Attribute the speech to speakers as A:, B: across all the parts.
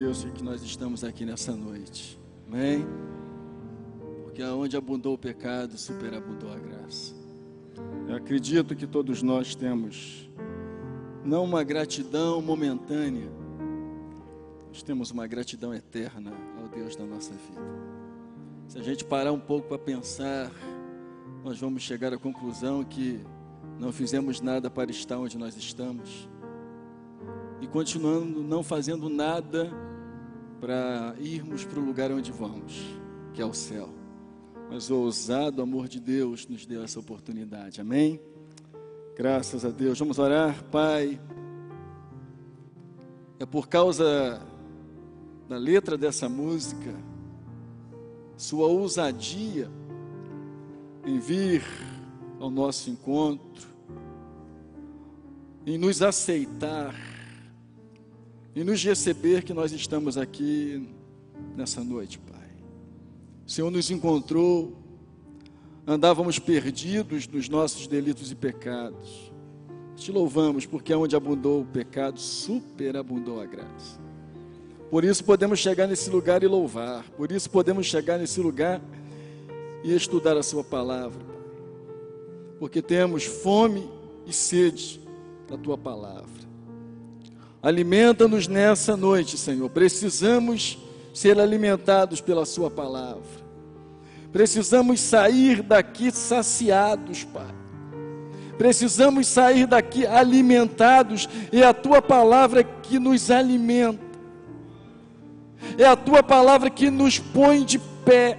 A: Deus que nós estamos aqui nessa noite. Amém? Porque aonde abundou o pecado, superabundou a graça. Eu acredito que todos nós temos não uma gratidão momentânea, nós temos uma gratidão eterna ao Deus da nossa vida. Se a gente parar um pouco para pensar, nós vamos chegar à conclusão que não fizemos nada para estar onde nós estamos. E continuando não fazendo nada para irmos para o lugar onde vamos, que é o céu. Mas o ousado amor de Deus nos deu essa oportunidade. Amém? Graças a Deus. Vamos orar, Pai. É por causa da letra dessa música, sua ousadia em vir ao nosso encontro, em nos aceitar, e nos receber que nós estamos aqui nessa noite, Pai. O Senhor nos encontrou, andávamos perdidos nos nossos delitos e pecados. Te louvamos, porque onde abundou o pecado, superabundou a graça. Por isso podemos chegar nesse lugar e louvar, por isso podemos chegar nesse lugar e estudar a Sua palavra, Pai. porque temos fome e sede da Tua palavra. Alimenta-nos nessa noite, Senhor. Precisamos ser alimentados pela Sua palavra. Precisamos sair daqui saciados, Pai. Precisamos sair daqui alimentados. É a Tua palavra que nos alimenta. É a Tua palavra que nos põe de pé.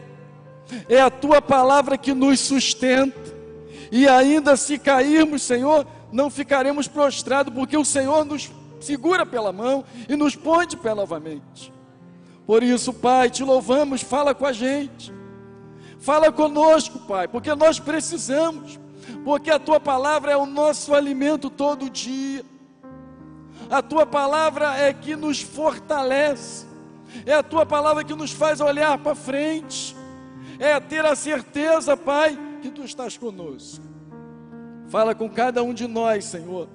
A: É a Tua palavra que nos sustenta. E ainda se cairmos, Senhor, não ficaremos prostrados, porque o Senhor nos segura pela mão e nos põe de pé novamente. Por isso, Pai, te louvamos, fala com a gente. Fala conosco, Pai, porque nós precisamos, porque a tua palavra é o nosso alimento todo dia. A tua palavra é que nos fortalece. É a tua palavra que nos faz olhar para frente. É ter a certeza, Pai, que tu estás conosco. Fala com cada um de nós, Senhor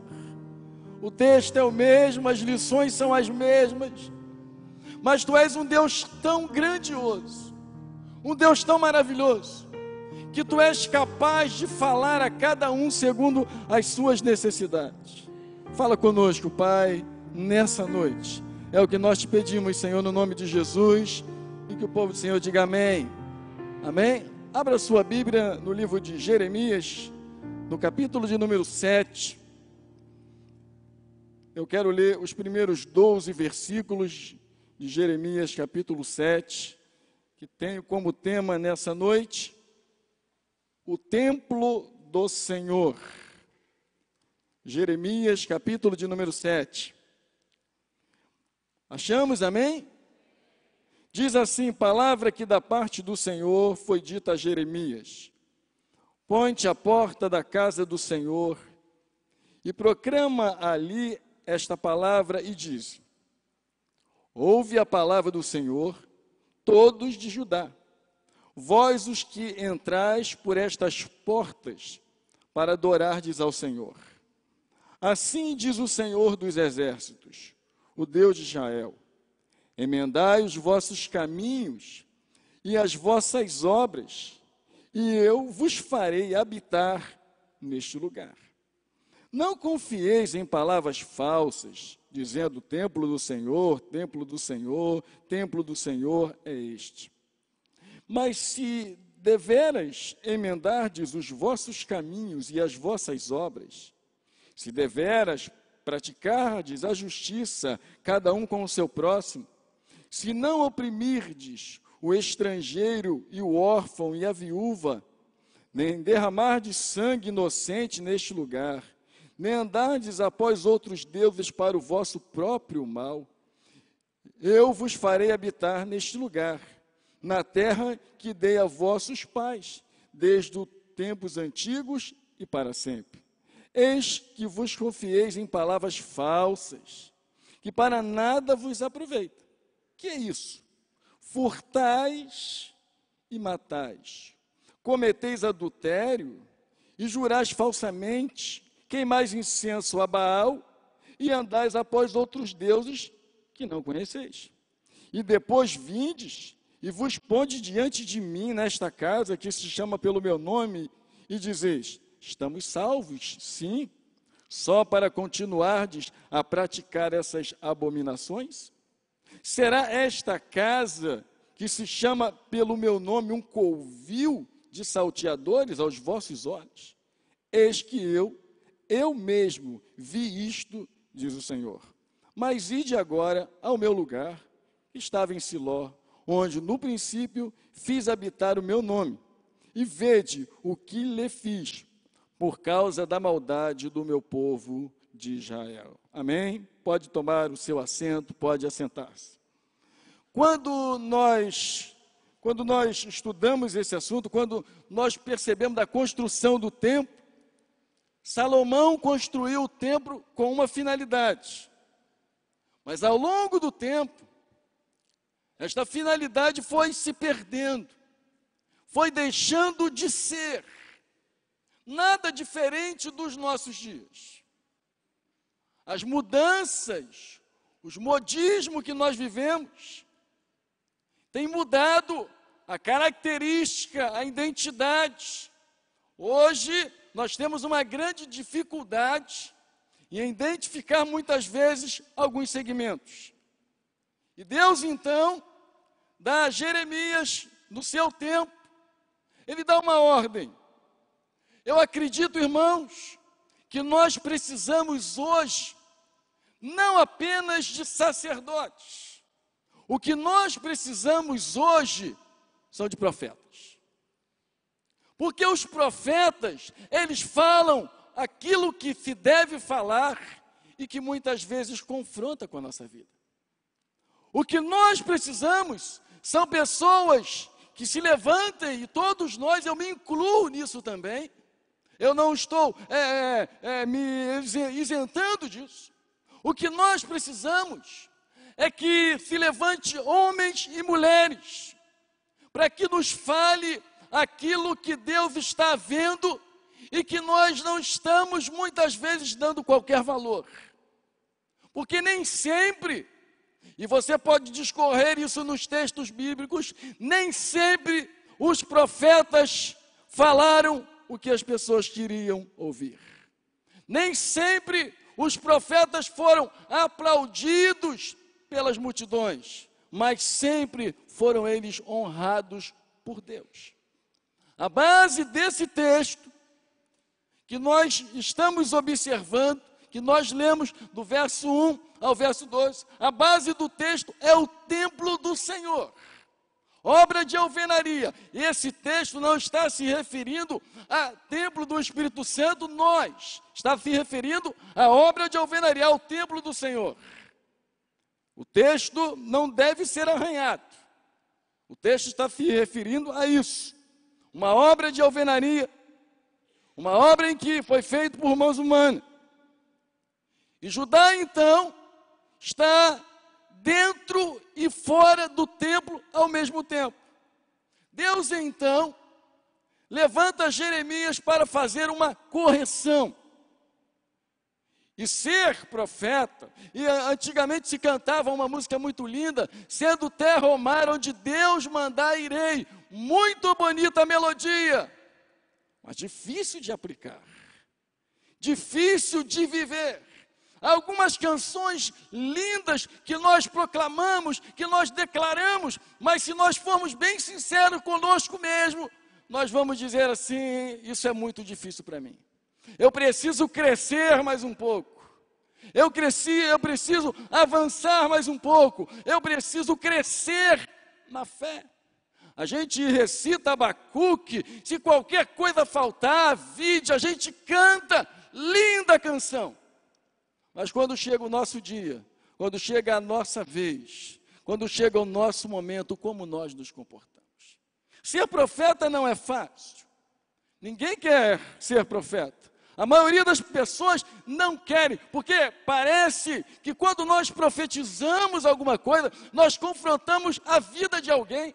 A: o texto é o mesmo, as lições são as mesmas. Mas tu és um Deus tão grandioso, um Deus tão maravilhoso, que tu és capaz de falar a cada um segundo as suas necessidades. Fala conosco, Pai, nessa noite. É o que nós te pedimos, Senhor, no nome de Jesus, e que o povo do Senhor diga amém. Amém? Abra sua Bíblia no livro de Jeremias, no capítulo de número 7. Eu quero ler os primeiros 12 versículos de Jeremias, capítulo 7, que tenho como tema nessa noite o templo do Senhor. Jeremias, capítulo de número 7. Achamos, amém? Diz assim: palavra que da parte do Senhor foi dita a Jeremias: Ponte a porta da casa do Senhor e proclama ali esta palavra e diz: Ouve a palavra do Senhor, todos de Judá, vós os que entrais por estas portas para adorardes ao Senhor. Assim diz o Senhor dos exércitos, o Deus de Israel: Emendai os vossos caminhos e as vossas obras, e eu vos farei habitar neste lugar. Não confieis em palavras falsas, dizendo: Templo do Senhor, templo do Senhor, templo do Senhor é este. Mas se deveras emendardes os vossos caminhos e as vossas obras, se deveras praticardes a justiça, cada um com o seu próximo, se não oprimirdes o estrangeiro e o órfão e a viúva, nem derramar de sangue inocente neste lugar, nem andardes após outros deuses para o vosso próprio mal. Eu vos farei habitar neste lugar, na terra que dei a vossos pais, desde tempos antigos e para sempre. Eis que vos confieis em palavras falsas, que para nada vos aproveita. Que é isso? Furtais e matais, cometeis adultério e jurais falsamente, queimais incenso a Baal e andais após outros deuses que não conheceis. E depois vindes e vos pondes diante de mim nesta casa que se chama pelo meu nome e dizeis: Estamos salvos, sim, só para continuardes a praticar essas abominações? Será esta casa que se chama pelo meu nome um covil de salteadores aos vossos olhos? Eis que eu eu mesmo vi isto, diz o Senhor. Mas ide agora ao meu lugar, que estava em Siló, onde no princípio fiz habitar o meu nome, e vede o que lhe fiz, por causa da maldade do meu povo de Israel. Amém? Pode tomar o seu assento, pode assentar-se. Quando nós quando nós estudamos esse assunto, quando nós percebemos da construção do templo, Salomão construiu o templo com uma finalidade. Mas ao longo do tempo, esta finalidade foi se perdendo, foi deixando de ser. Nada diferente dos nossos dias. As mudanças, os modismos que nós vivemos, têm mudado a característica, a identidade. Hoje, nós temos uma grande dificuldade em identificar muitas vezes alguns segmentos. E Deus então dá a Jeremias, no seu tempo, ele dá uma ordem. Eu acredito, irmãos, que nós precisamos hoje não apenas de sacerdotes. O que nós precisamos hoje são de profetas. Porque os profetas, eles falam aquilo que se deve falar e que muitas vezes confronta com a nossa vida. O que nós precisamos são pessoas que se levantem, e todos nós, eu me incluo nisso também. Eu não estou é, é, é me isentando disso. O que nós precisamos é que se levante homens e mulheres para que nos fale aquilo que Deus está vendo e que nós não estamos muitas vezes dando qualquer valor. Porque nem sempre, e você pode discorrer isso nos textos bíblicos, nem sempre os profetas falaram o que as pessoas queriam ouvir. Nem sempre os profetas foram aplaudidos pelas multidões, mas sempre foram eles honrados por Deus. A base desse texto que nós estamos observando, que nós lemos do verso 1 ao verso 12, a base do texto é o templo do Senhor. Obra de alvenaria. Esse texto não está se referindo a templo do Espírito Santo, nós. Está se referindo à obra de alvenaria, ao templo do Senhor. O texto não deve ser arranhado. O texto está se referindo a isso uma obra de alvenaria, uma obra em que foi feito por mãos humanas. E Judá então está dentro e fora do templo ao mesmo tempo. Deus então levanta Jeremias para fazer uma correção. E ser profeta, e eh, antigamente se cantava uma música muito linda, sendo terra ou mar onde Deus mandar irei, muito bonita a melodia, mas difícil de aplicar, difícil de viver. algumas canções lindas que nós proclamamos, que nós declaramos, mas se nós formos bem sinceros conosco mesmo, nós vamos dizer assim: isso é muito difícil para mim. Eu preciso crescer mais um pouco. Eu cresci, eu preciso avançar mais um pouco. Eu preciso crescer na fé. A gente recita Abacuque, se qualquer coisa faltar, vide, a gente canta, linda canção. Mas quando chega o nosso dia, quando chega a nossa vez, quando chega o nosso momento, como nós nos comportamos? Ser profeta não é fácil. Ninguém quer ser profeta. A maioria das pessoas não querem, porque parece que quando nós profetizamos alguma coisa, nós confrontamos a vida de alguém.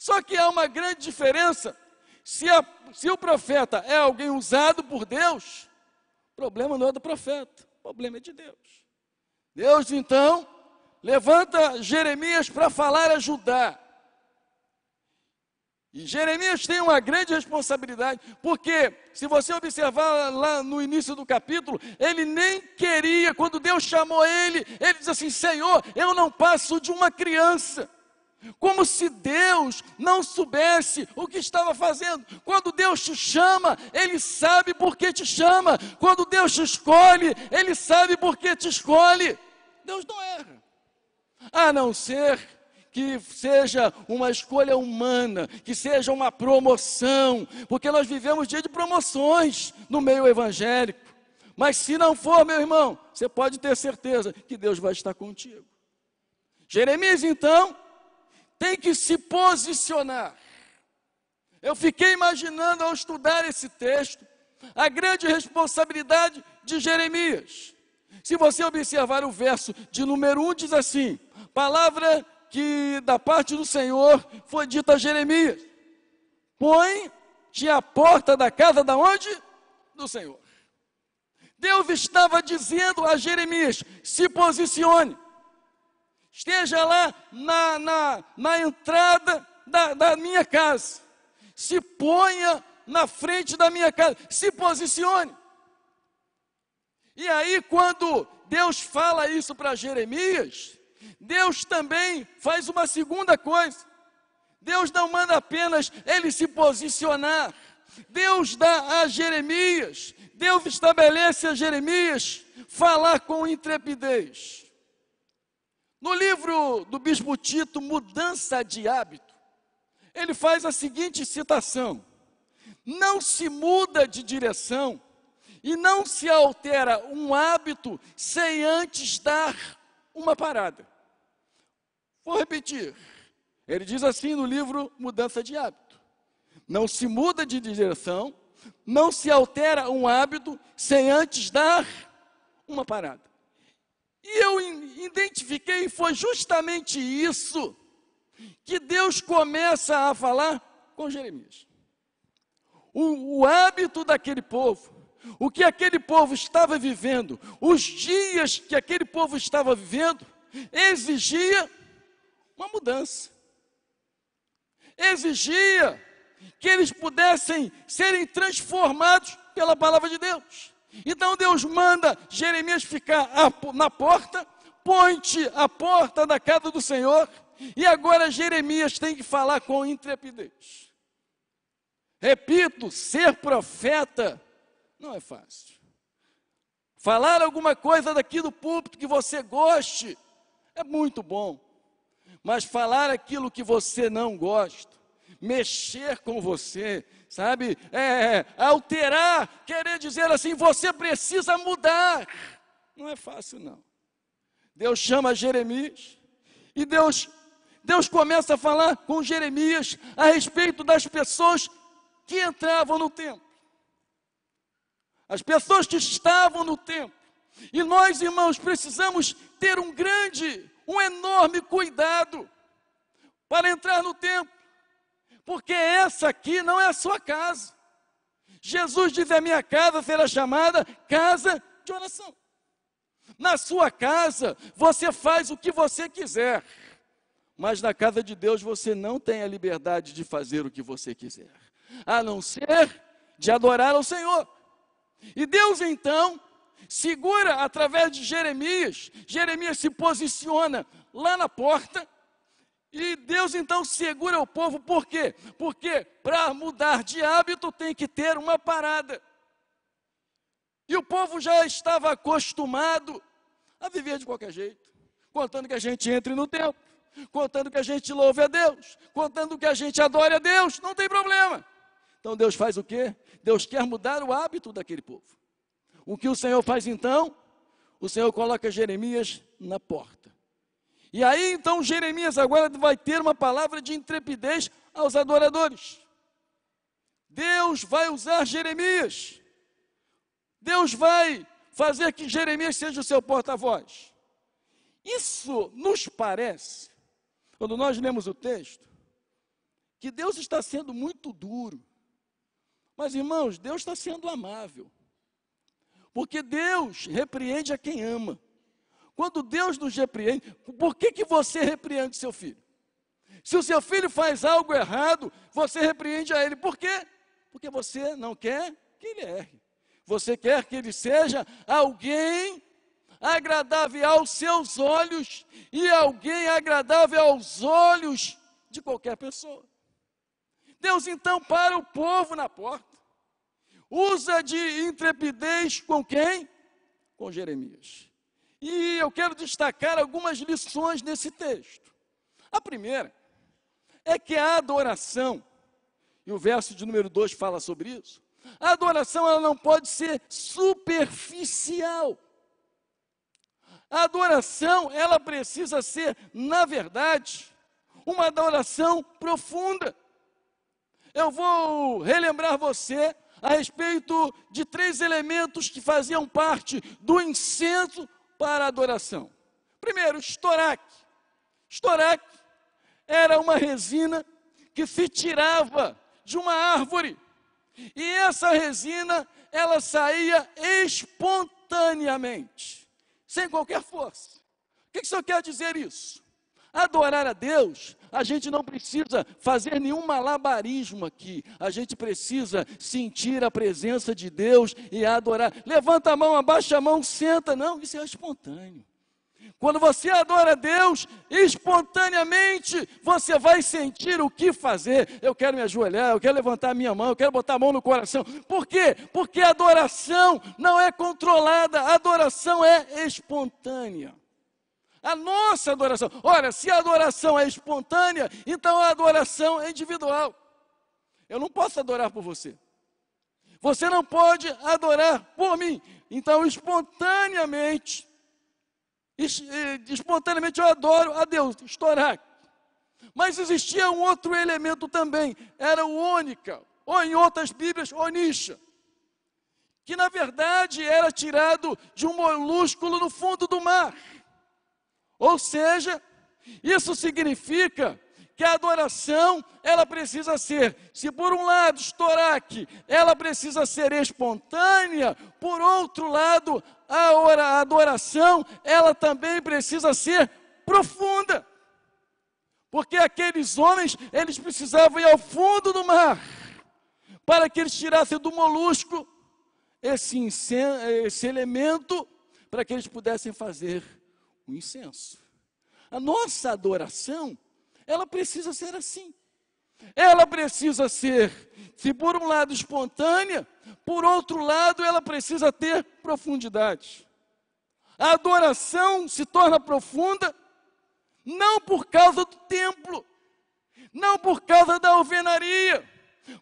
A: Só que há uma grande diferença. Se, a, se o profeta é alguém usado por Deus, o problema não é do profeta, o problema é de Deus. Deus então levanta Jeremias para falar a Judá. E Jeremias tem uma grande responsabilidade, porque se você observar lá no início do capítulo, ele nem queria, quando Deus chamou ele, ele diz assim: Senhor, eu não passo de uma criança. Como se Deus não soubesse o que estava fazendo. Quando Deus te chama, Ele sabe por que te chama. Quando Deus te escolhe, Ele sabe por que te escolhe. Deus não erra. A não ser que seja uma escolha humana, que seja uma promoção, porque nós vivemos dia de promoções no meio evangélico. Mas se não for, meu irmão, você pode ter certeza que Deus vai estar contigo. Jeremias, então, tem que se posicionar. Eu fiquei imaginando ao estudar esse texto a grande responsabilidade de Jeremias. Se você observar o verso de número 1, diz assim: palavra que da parte do Senhor foi dita a Jeremias. Põe-te à porta da casa da onde? Do Senhor. Deus estava dizendo a Jeremias: se posicione esteja lá na, na, na entrada da, da minha casa, se ponha na frente da minha casa, se posicione. E aí, quando Deus fala isso para Jeremias, Deus também faz uma segunda coisa. Deus não manda apenas ele se posicionar. Deus dá a Jeremias, Deus estabelece a Jeremias falar com intrepidez. No livro do bispo Tito, Mudança de Hábito, ele faz a seguinte citação: Não se muda de direção e não se altera um hábito sem antes dar uma parada. Vou repetir. Ele diz assim no livro Mudança de Hábito: Não se muda de direção, não se altera um hábito sem antes dar uma parada. E eu identifiquei, foi justamente isso que Deus começa a falar com Jeremias. O, o hábito daquele povo, o que aquele povo estava vivendo, os dias que aquele povo estava vivendo, exigia uma mudança. Exigia que eles pudessem serem transformados pela palavra de Deus. Então Deus manda Jeremias ficar na porta, ponte a porta da casa do Senhor, e agora Jeremias tem que falar com intrepidez. Repito, ser profeta não é fácil. Falar alguma coisa daqui do púlpito que você goste é muito bom, mas falar aquilo que você não gosta, mexer com você, sabe, é, é, é, alterar, querer dizer assim, você precisa mudar. Não é fácil, não. Deus chama Jeremias e Deus, Deus começa a falar com Jeremias a respeito das pessoas que entravam no templo, as pessoas que estavam no templo. E nós, irmãos, precisamos ter um grande, um enorme cuidado para entrar no templo porque essa aqui não é a sua casa. Jesus diz: A é minha casa será chamada casa de oração. Na sua casa, você faz o que você quiser, mas na casa de Deus você não tem a liberdade de fazer o que você quiser, a não ser de adorar ao Senhor. E Deus então segura através de Jeremias, Jeremias se posiciona lá na porta e Deus então segura o povo, por quê? Porque para mudar de hábito tem que ter uma parada. E o povo já estava acostumado a viver de qualquer jeito, contando que a gente entre no templo, contando que a gente louve a Deus, contando que a gente adore a Deus, não tem problema. Então Deus faz o quê? Deus quer mudar o hábito daquele povo. O que o Senhor faz então? O Senhor coloca Jeremias na porta. E aí então Jeremias agora vai ter uma palavra de intrepidez aos adoradores. Deus vai usar Jeremias. Deus vai fazer que Jeremias seja o seu porta-voz. Isso nos parece, quando nós lemos o texto, que Deus está sendo muito duro. Mas irmãos, Deus está sendo amável. Porque Deus repreende a quem ama. Quando Deus nos repreende, por que, que você repreende seu filho? Se o seu filho faz algo errado, você repreende a ele. Por quê? Porque você não quer que ele erre. Você quer que ele seja alguém agradável aos seus olhos e alguém agradável aos olhos de qualquer pessoa. Deus então para o povo na porta. Usa de intrepidez com quem? Com Jeremias. E eu quero destacar algumas lições nesse texto. A primeira é que a adoração, e o verso de número 2 fala sobre isso, a adoração ela não pode ser superficial. A adoração, ela precisa ser, na verdade, uma adoração profunda. Eu vou relembrar você a respeito de três elementos que faziam parte do incenso para a adoração. Primeiro, estorac. Estorac era uma resina que se tirava de uma árvore. E essa resina, ela saía espontaneamente, sem qualquer força. O que, que isso quer dizer isso? Adorar a Deus a gente não precisa fazer nenhum malabarismo aqui. A gente precisa sentir a presença de Deus e adorar. Levanta a mão, abaixa a mão, senta. Não, isso é espontâneo. Quando você adora Deus, espontaneamente você vai sentir o que fazer. Eu quero me ajoelhar, eu quero levantar a minha mão, eu quero botar a mão no coração. Por quê? Porque adoração não é controlada, adoração é espontânea. A nossa adoração. Olha, se a adoração é espontânea, então a adoração é individual. Eu não posso adorar por você. Você não pode adorar por mim. Então, espontaneamente, eh, espontaneamente eu adoro a Deus, estourar. Mas existia um outro elemento também, era o ônica, ou em outras Bíblias, onixa, que na verdade era tirado de um molúsculo no fundo do mar. Ou seja, isso significa que a adoração, ela precisa ser, se por um lado, estoraque, ela precisa ser espontânea, por outro lado, a adoração, ela também precisa ser profunda. Porque aqueles homens, eles precisavam ir ao fundo do mar, para que eles tirassem do molusco esse, esse elemento, para que eles pudessem fazer o incenso. A nossa adoração, ela precisa ser assim. Ela precisa ser, se por um lado espontânea, por outro lado ela precisa ter profundidade. A adoração se torna profunda não por causa do templo, não por causa da alvenaria,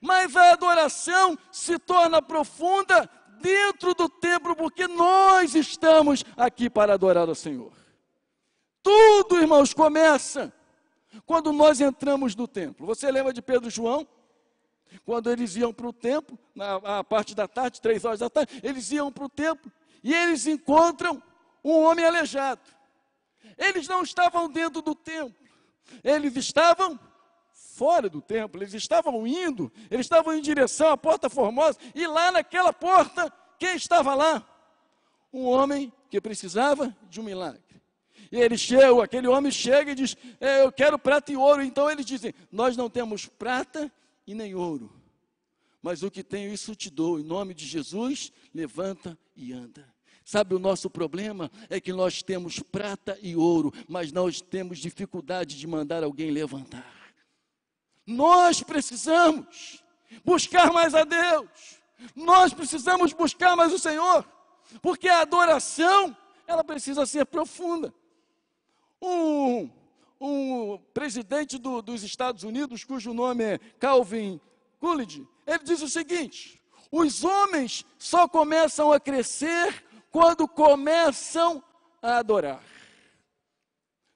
A: mas a adoração se torna profunda dentro do templo, porque nós estamos aqui para adorar o Senhor. Tudo, irmãos, começa quando nós entramos no templo. Você lembra de Pedro e João? Quando eles iam para o templo, na parte da tarde, três horas da tarde, eles iam para o templo e eles encontram um homem aleijado. Eles não estavam dentro do templo, eles estavam fora do templo, eles estavam indo, eles estavam em direção à porta formosa, e lá naquela porta, quem estava lá? Um homem que precisava de um milagre. E ele chega, aquele homem chega e diz: é, Eu quero prata e ouro. Então eles dizem: Nós não temos prata e nem ouro, mas o que tenho, isso te dou. Em nome de Jesus, levanta e anda. Sabe, o nosso problema é que nós temos prata e ouro, mas nós temos dificuldade de mandar alguém levantar. Nós precisamos buscar mais a Deus. Nós precisamos buscar mais o Senhor, porque a adoração, ela precisa ser profunda. Um, um presidente do, dos Estados Unidos, cujo nome é Calvin Coolidge, ele diz o seguinte: os homens só começam a crescer quando começam a adorar.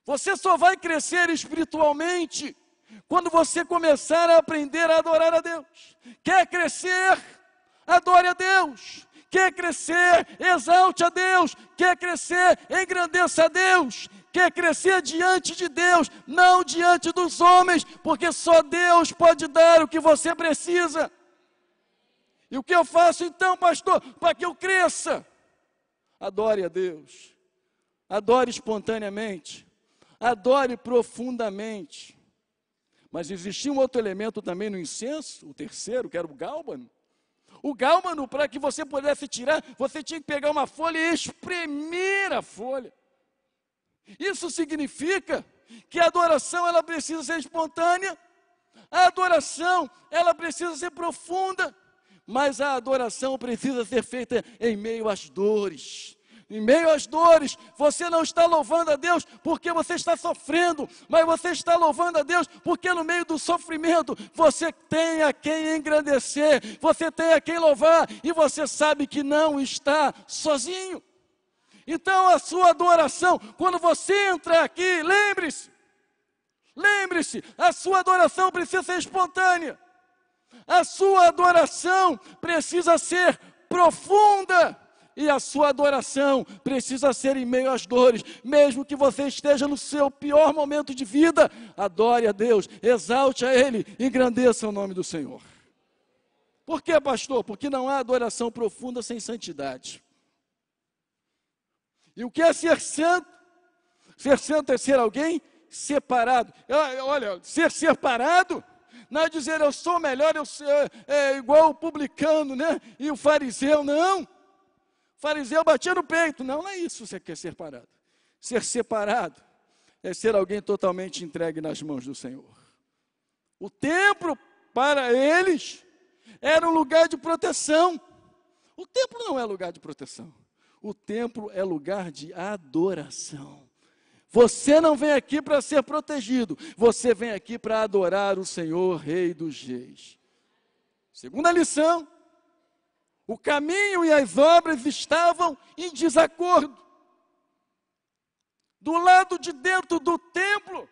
A: Você só vai crescer espiritualmente quando você começar a aprender a adorar a Deus. Quer crescer? Adore a Deus. Quer crescer? Exalte a Deus. Quer crescer? Engrandeça a Deus quer crescer diante de Deus, não diante dos homens, porque só Deus pode dar o que você precisa. E o que eu faço então, pastor, para que eu cresça? Adore a Deus, adore espontaneamente, adore profundamente. Mas existia um outro elemento também no incenso, o terceiro, que era o gálbano. O gálbano, para que você pudesse tirar, você tinha que pegar uma folha e espremer a folha. Isso significa que a adoração ela precisa ser espontânea, a adoração ela precisa ser profunda, mas a adoração precisa ser feita em meio às dores. Em meio às dores, você não está louvando a Deus porque você está sofrendo, mas você está louvando a Deus porque no meio do sofrimento você tem a quem engrandecer, você tem a quem louvar e você sabe que não está sozinho. Então a sua adoração, quando você entra aqui, lembre-se, lembre-se, a sua adoração precisa ser espontânea. A sua adoração precisa ser profunda e a sua adoração precisa ser em meio às dores, mesmo que você esteja no seu pior momento de vida, adore a Deus, exalte a Ele, engrandeça o nome do Senhor. Por que, pastor? Porque não há adoração profunda sem santidade. E o que é ser santo? Ser santo é ser alguém separado. É, é, olha, ser separado não é dizer eu sou melhor, eu sou, é, é igual o publicano, né? E o fariseu, não. O fariseu batia no peito. Não, não é isso que você quer ser parado. Ser separado é ser alguém totalmente entregue nas mãos do Senhor. O templo para eles era um lugar de proteção. O templo não é lugar de proteção. O templo é lugar de adoração. Você não vem aqui para ser protegido, você vem aqui para adorar o Senhor, Rei dos Reis. Segunda lição: o caminho e as obras estavam em desacordo. Do lado de dentro do templo,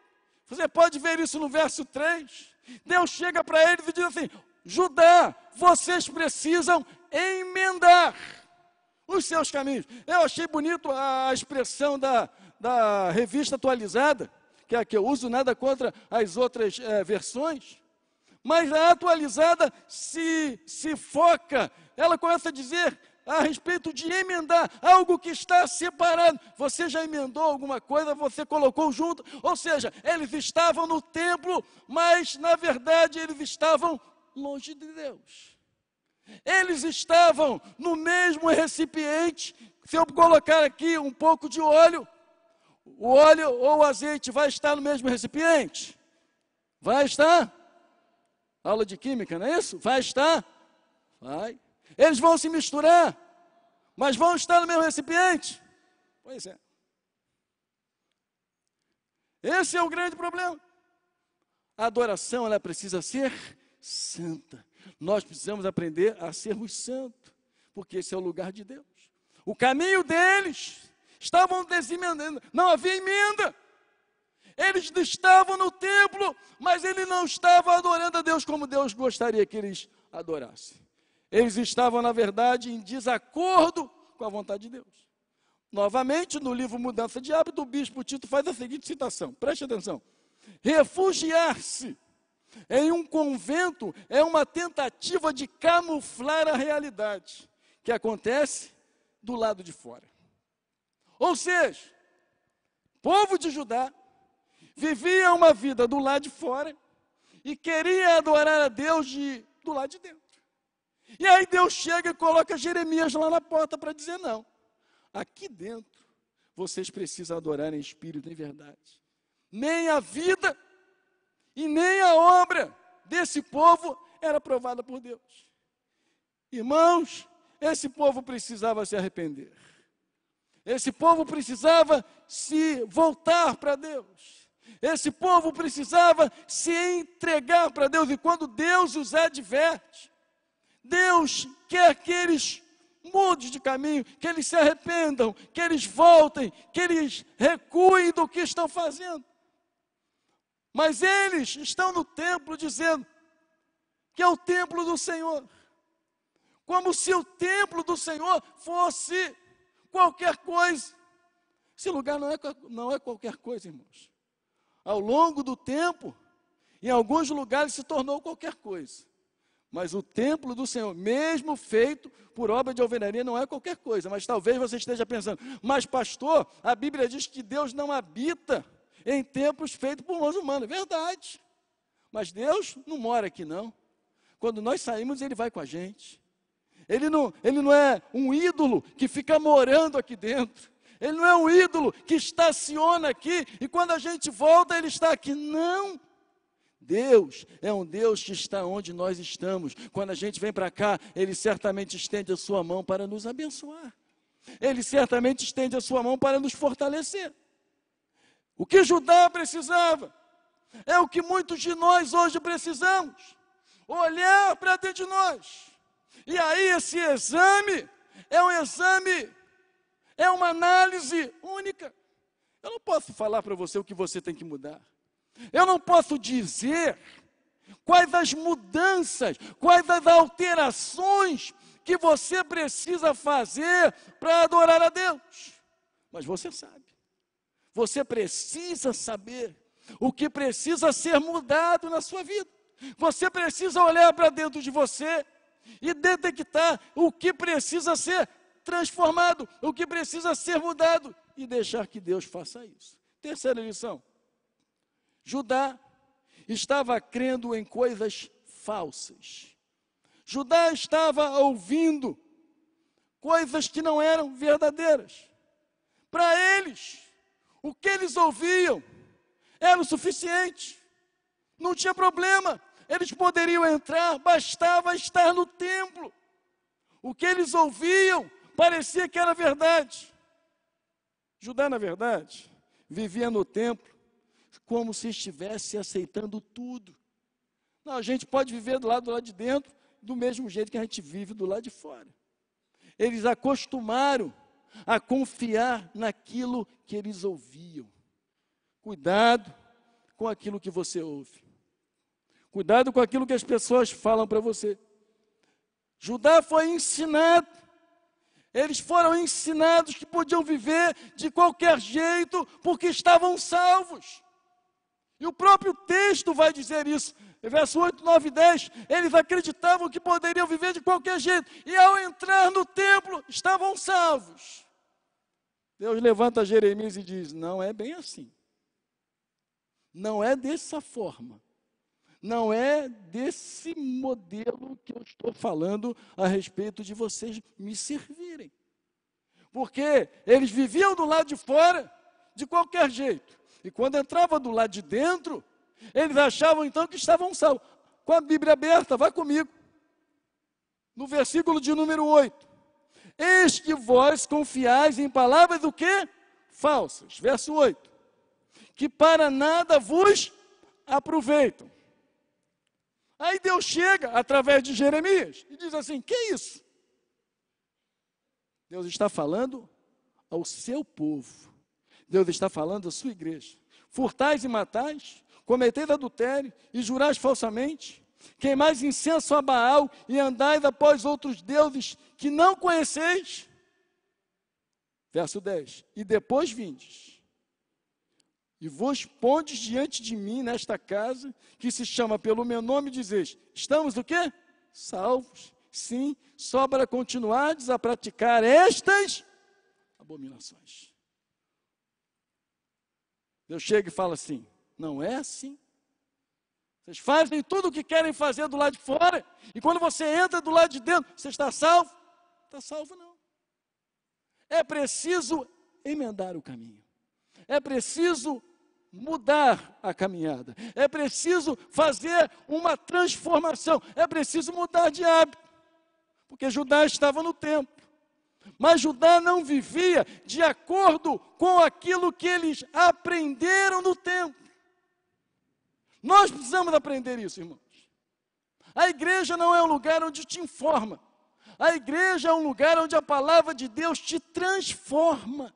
A: você pode ver isso no verso 3. Deus chega para eles e diz assim: Judá, vocês precisam emendar os seus caminhos. Eu achei bonito a expressão da, da revista atualizada, que é a que eu uso, nada contra as outras é, versões, mas a é atualizada se, se foca, ela começa a dizer a respeito de emendar algo que está separado. Você já emendou alguma coisa, você colocou junto, ou seja, eles estavam no templo, mas na verdade eles estavam longe de Deus. Eles estavam no mesmo recipiente. Se eu colocar aqui um pouco de óleo, o óleo ou o azeite vai estar no mesmo recipiente? Vai estar? Aula de química, não é isso? Vai estar? Vai. Eles vão se misturar, mas vão estar no mesmo recipiente? Pois é. Esse é o grande problema. A adoração ela precisa ser santa. Nós precisamos aprender a sermos santos, porque esse é o lugar de Deus. O caminho deles estavam desemendando, não havia emenda. Eles estavam no templo, mas ele não estava adorando a Deus como Deus gostaria que eles adorassem. Eles estavam, na verdade, em desacordo com a vontade de Deus. Novamente, no livro Mudança de Hábito, o bispo Tito faz a seguinte citação: preste atenção. Refugiar-se em um convento é uma tentativa de camuflar a realidade que acontece do lado de fora. Ou seja, o povo de Judá vivia uma vida do lado de fora e queria adorar a Deus de, do lado de dentro. E aí Deus chega e coloca Jeremias lá na porta para dizer: não, aqui dentro vocês precisam adorar em espírito, em verdade. Nem a vida e nem a obra desse povo era aprovada por Deus. Irmãos, esse povo precisava se arrepender. Esse povo precisava se voltar para Deus. Esse povo precisava se entregar para Deus. E quando Deus os adverte, Deus quer que eles mudem de caminho, que eles se arrependam, que eles voltem, que eles recuem do que estão fazendo. Mas eles estão no templo dizendo que é o templo do Senhor, como se o templo do Senhor fosse qualquer coisa. Esse lugar não é, não é qualquer coisa, irmãos. Ao longo do tempo, em alguns lugares se tornou qualquer coisa. Mas o templo do Senhor, mesmo feito por obra de alvenaria, não é qualquer coisa. Mas talvez você esteja pensando, mas pastor, a Bíblia diz que Deus não habita em templos feitos por mãos humanas. Verdade. Mas Deus não mora aqui, não. Quando nós saímos, Ele vai com a gente. Ele não, ele não é um ídolo que fica morando aqui dentro. Ele não é um ídolo que estaciona aqui e quando a gente volta, ele está aqui. Não! Deus é um Deus que está onde nós estamos. Quando a gente vem para cá, Ele certamente estende a sua mão para nos abençoar. Ele certamente estende a sua mão para nos fortalecer. O que Judá precisava é o que muitos de nós hoje precisamos: olhar para dentro de nós. E aí, esse exame é um exame, é uma análise única. Eu não posso falar para você o que você tem que mudar. Eu não posso dizer quais as mudanças, quais as alterações que você precisa fazer para adorar a Deus. Mas você sabe. Você precisa saber o que precisa ser mudado na sua vida. Você precisa olhar para dentro de você e detectar o que precisa ser transformado, o que precisa ser mudado e deixar que Deus faça isso. Terceira lição: Judá estava crendo em coisas falsas. Judá estava ouvindo coisas que não eram verdadeiras. Para eles, o que eles ouviam era o suficiente, não tinha problema, eles poderiam entrar, bastava estar no templo. O que eles ouviam parecia que era verdade. Judá, na verdade, vivia no templo como se estivesse aceitando tudo. Não, a gente pode viver do lado, do lado de dentro, do mesmo jeito que a gente vive do lado de fora. Eles acostumaram a confiar naquilo que eles ouviam. Cuidado com aquilo que você ouve. Cuidado com aquilo que as pessoas falam para você. Judá foi ensinado, eles foram ensinados que podiam viver de qualquer jeito porque estavam salvos. E o próprio texto vai dizer isso. Verso 8, 9 e 10, eles acreditavam que poderiam viver de qualquer jeito, e ao entrar no templo estavam salvos. Deus levanta Jeremias e diz: Não é bem assim. Não é dessa forma. Não é desse modelo que eu estou falando a respeito de vocês me servirem. Porque eles viviam do lado de fora de qualquer jeito. E quando entrava do lado de dentro, eles achavam então que estavam salvos. Com a Bíblia aberta, vai comigo. No versículo de número 8. Eis que vós confiais em palavras do quê? Falsas. Verso 8. Que para nada vos aproveitam. Aí Deus chega através de Jeremias e diz assim: Que é isso? Deus está falando ao seu povo. Deus está falando à sua igreja. Furtais e matais, cometeis adultério e jurais falsamente, queimais incenso a Baal e andais após outros deuses que não conheceis. Verso 10: E depois vindes, e vos pondes diante de mim nesta casa, que se chama pelo meu nome, e dizeis: Estamos o quê? Salvos. Sim, só para continuardes a praticar estas abominações. Deus chega e fala assim: não é assim. Vocês fazem tudo o que querem fazer do lado de fora, e quando você entra do lado de dentro, você está salvo? Está salvo, não. É preciso emendar o caminho, é preciso mudar a caminhada, é preciso fazer uma transformação, é preciso mudar de hábito, porque Judá estava no templo. Mas Judá não vivia de acordo com aquilo que eles aprenderam no templo. Nós precisamos aprender isso, irmãos. A igreja não é um lugar onde te informa. A igreja é um lugar onde a palavra de Deus te transforma.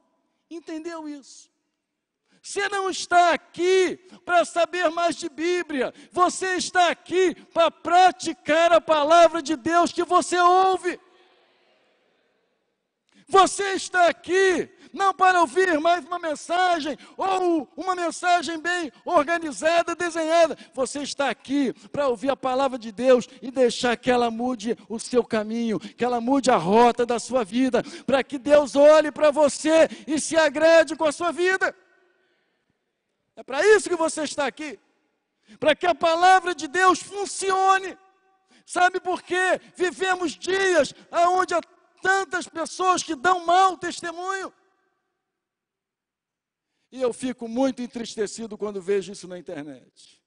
A: Entendeu isso? Você não está aqui para saber mais de Bíblia. Você está aqui para praticar a palavra de Deus que você ouve. Você está aqui não para ouvir mais uma mensagem ou uma mensagem bem organizada, desenhada. Você está aqui para ouvir a palavra de Deus e deixar que ela mude o seu caminho, que ela mude a rota da sua vida, para que Deus olhe para você e se agrade com a sua vida. É para isso que você está aqui. Para que a palavra de Deus funcione. Sabe por quê? Vivemos dias onde a tantas pessoas que dão mau testemunho. E eu fico muito entristecido quando vejo isso na internet.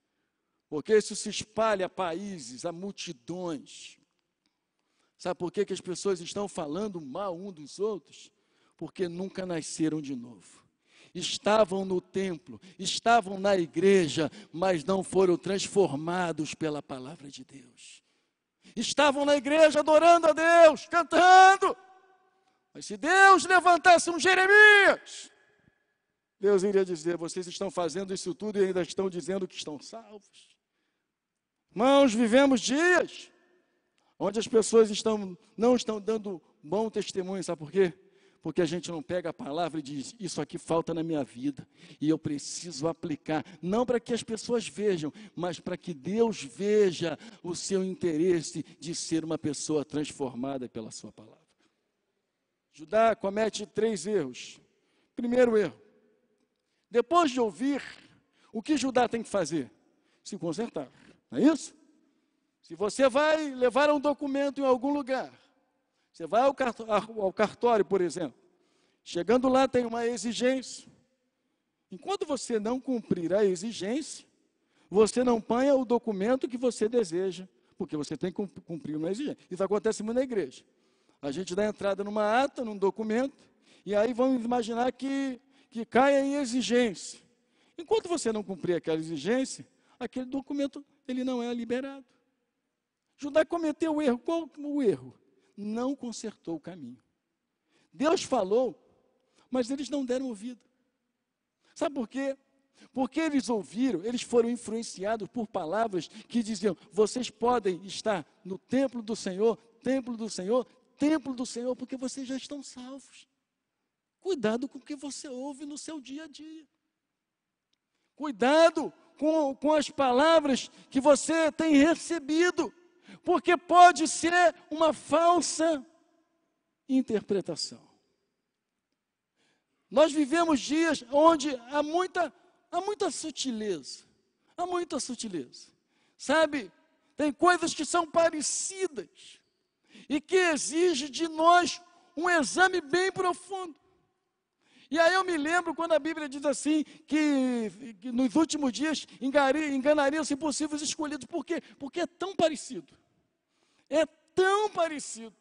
A: Porque isso se espalha a países, a multidões. Sabe por que, que as pessoas estão falando mal um dos outros? Porque nunca nasceram de novo. Estavam no templo, estavam na igreja, mas não foram transformados pela palavra de Deus estavam na igreja adorando a Deus, cantando. Mas se Deus levantasse um Jeremias, Deus iria dizer: vocês estão fazendo isso tudo e ainda estão dizendo que estão salvos. Irmãos, vivemos dias onde as pessoas estão, não estão dando bom testemunho, sabe por quê? Porque a gente não pega a palavra e diz: Isso aqui falta na minha vida e eu preciso aplicar. Não para que as pessoas vejam, mas para que Deus veja o seu interesse de ser uma pessoa transformada pela Sua palavra. Judá comete três erros. Primeiro erro: depois de ouvir, o que Judá tem que fazer? Se consertar, não é isso? Se você vai levar um documento em algum lugar você vai ao cartório, por exemplo. Chegando lá, tem uma exigência. Enquanto você não cumprir a exigência, você não panha o documento que você deseja, porque você tem que cumprir uma exigência. Isso acontece muito na igreja. A gente dá entrada numa ata, num documento, e aí vamos imaginar que, que caia em exigência. Enquanto você não cumprir aquela exigência, aquele documento ele não é liberado. Judá cometeu o erro. Qual o erro? não consertou o caminho. Deus falou, mas eles não deram ouvido. Sabe por quê? Porque eles ouviram, eles foram influenciados por palavras que diziam: vocês podem estar no templo do Senhor, templo do Senhor, templo do Senhor, porque vocês já estão salvos. Cuidado com o que você ouve no seu dia a dia. Cuidado com, com as palavras que você tem recebido porque pode ser uma falsa interpretação. Nós vivemos dias onde há muita, há muita sutileza, há muita sutileza. Sabe, tem coisas que são parecidas e que exige de nós um exame bem profundo. E aí eu me lembro quando a Bíblia diz assim que, que nos últimos dias enganariam-se possíveis escolhidos. Por quê? Porque é tão parecido. É tão parecido.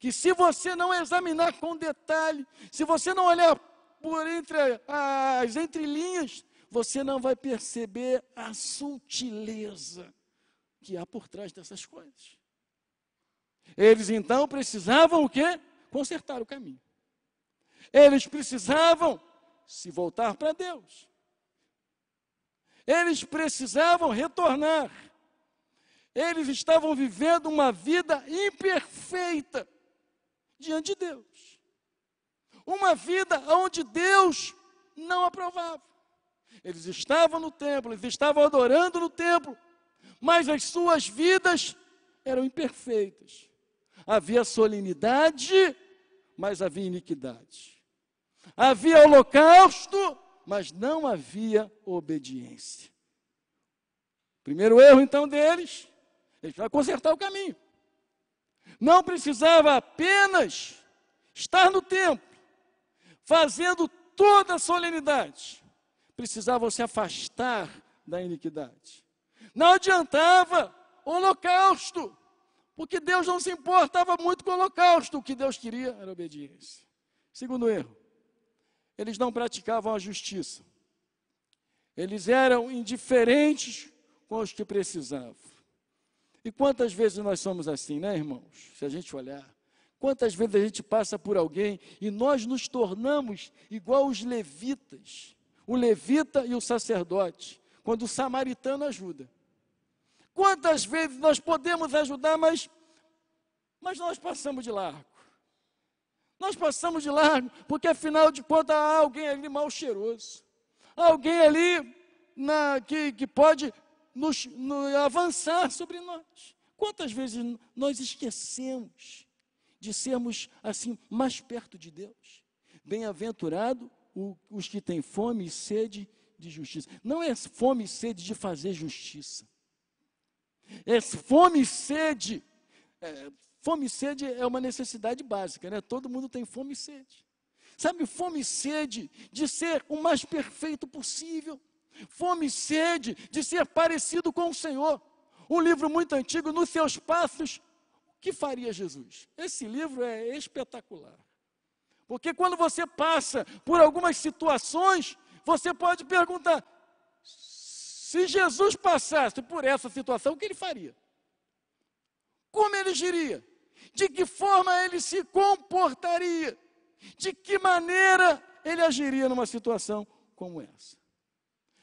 A: Que se você não examinar com detalhe, se você não olhar por entre as entrelinhas, você não vai perceber a sutileza que há por trás dessas coisas. Eles então precisavam o quê? Consertar o caminho. Eles precisavam se voltar para Deus. Eles precisavam retornar. Eles estavam vivendo uma vida imperfeita diante de Deus. Uma vida onde Deus não aprovava. Eles estavam no templo, eles estavam adorando no templo, mas as suas vidas eram imperfeitas. Havia solenidade, mas havia iniquidade. Havia holocausto, mas não havia obediência. Primeiro erro, então, deles, eles vão consertar o caminho. Não precisava apenas estar no templo, fazendo toda a solenidade. Precisavam se afastar da iniquidade. Não adiantava holocausto, porque Deus não se importava muito com o holocausto. O que Deus queria era obediência. Segundo erro, eles não praticavam a justiça. Eles eram indiferentes com os que precisavam. E quantas vezes nós somos assim, né, irmãos? Se a gente olhar, quantas vezes a gente passa por alguém e nós nos tornamos igual os levitas, o levita e o sacerdote, quando o samaritano ajuda. Quantas vezes nós podemos ajudar, mas mas nós passamos de largo. Nós passamos de largo, porque afinal de contas há alguém ali mal cheiroso, alguém ali na, que, que pode nos, nos, avançar sobre nós. Quantas vezes nós esquecemos de sermos assim mais perto de Deus? Bem-aventurado os que têm fome e sede de justiça. Não é fome e sede de fazer justiça. É fome e sede é, fome e sede é uma necessidade básica, né? Todo mundo tem fome e sede. Sabe, fome e sede de ser o mais perfeito possível. Fome e sede de ser parecido com o Senhor. Um livro muito antigo, Nos Seus Passos, o que faria Jesus? Esse livro é espetacular. Porque quando você passa por algumas situações, você pode perguntar: se Jesus passasse por essa situação, o que ele faria? como ele agiria, de que forma ele se comportaria, de que maneira ele agiria numa situação como essa.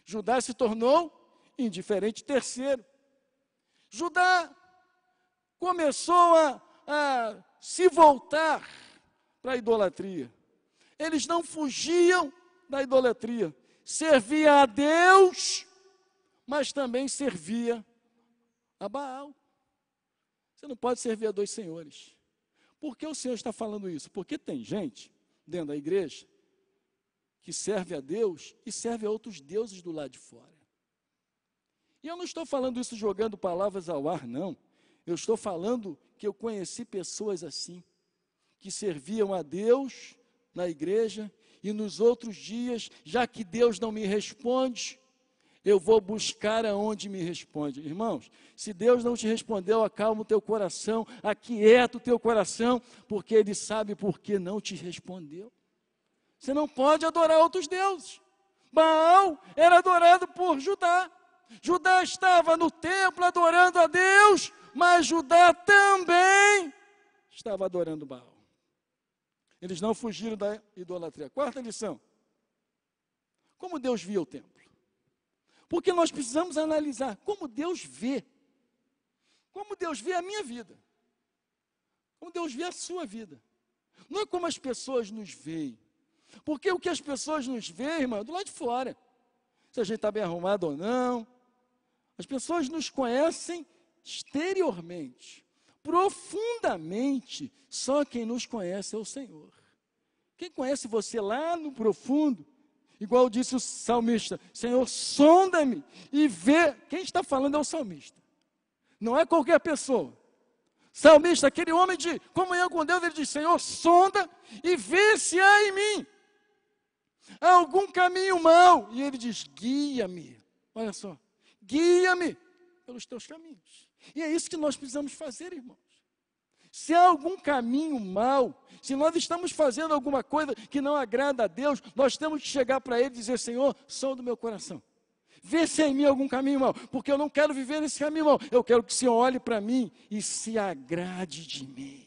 A: Judá se tornou indiferente. Terceiro, Judá começou a, a se voltar para a idolatria. Eles não fugiam da idolatria. Servia a Deus, mas também servia a Baal. Você não pode servir a dois senhores. Por que o Senhor está falando isso? Porque tem gente dentro da igreja que serve a Deus e serve a outros deuses do lado de fora. E eu não estou falando isso jogando palavras ao ar, não. Eu estou falando que eu conheci pessoas assim, que serviam a Deus na igreja e nos outros dias, já que Deus não me responde, eu vou buscar aonde me responde. Irmãos, se Deus não te respondeu, acalma o teu coração, aquieta o teu coração, porque Ele sabe por que não te respondeu. Você não pode adorar outros deuses. Baal era adorado por Judá. Judá estava no templo adorando a Deus, mas Judá também estava adorando Baal. Eles não fugiram da idolatria. Quarta lição: como Deus via o templo? Porque nós precisamos analisar como Deus vê, como Deus vê a minha vida, como Deus vê a sua vida. Não é como as pessoas nos veem. Porque o que as pessoas nos veem, irmão, é do lado de fora. Se a gente está bem arrumado ou não. As pessoas nos conhecem exteriormente. Profundamente, só quem nos conhece é o Senhor. Quem conhece você lá no profundo Igual disse o salmista: Senhor, sonda-me e vê. Quem está falando é o salmista, não é qualquer pessoa. Salmista, aquele homem de comunhão com Deus, ele diz: Senhor, sonda e vê se há em mim algum caminho mau. E ele diz: guia-me. Olha só, guia-me pelos teus caminhos. E é isso que nós precisamos fazer, irmão. Se há algum caminho mal, se nós estamos fazendo alguma coisa que não agrada a Deus, nós temos que chegar para Ele e dizer: Senhor, sou do meu coração. Vê se há em mim algum caminho mal, porque eu não quero viver nesse caminho mal. Eu quero que o Senhor olhe para mim e se agrade de mim.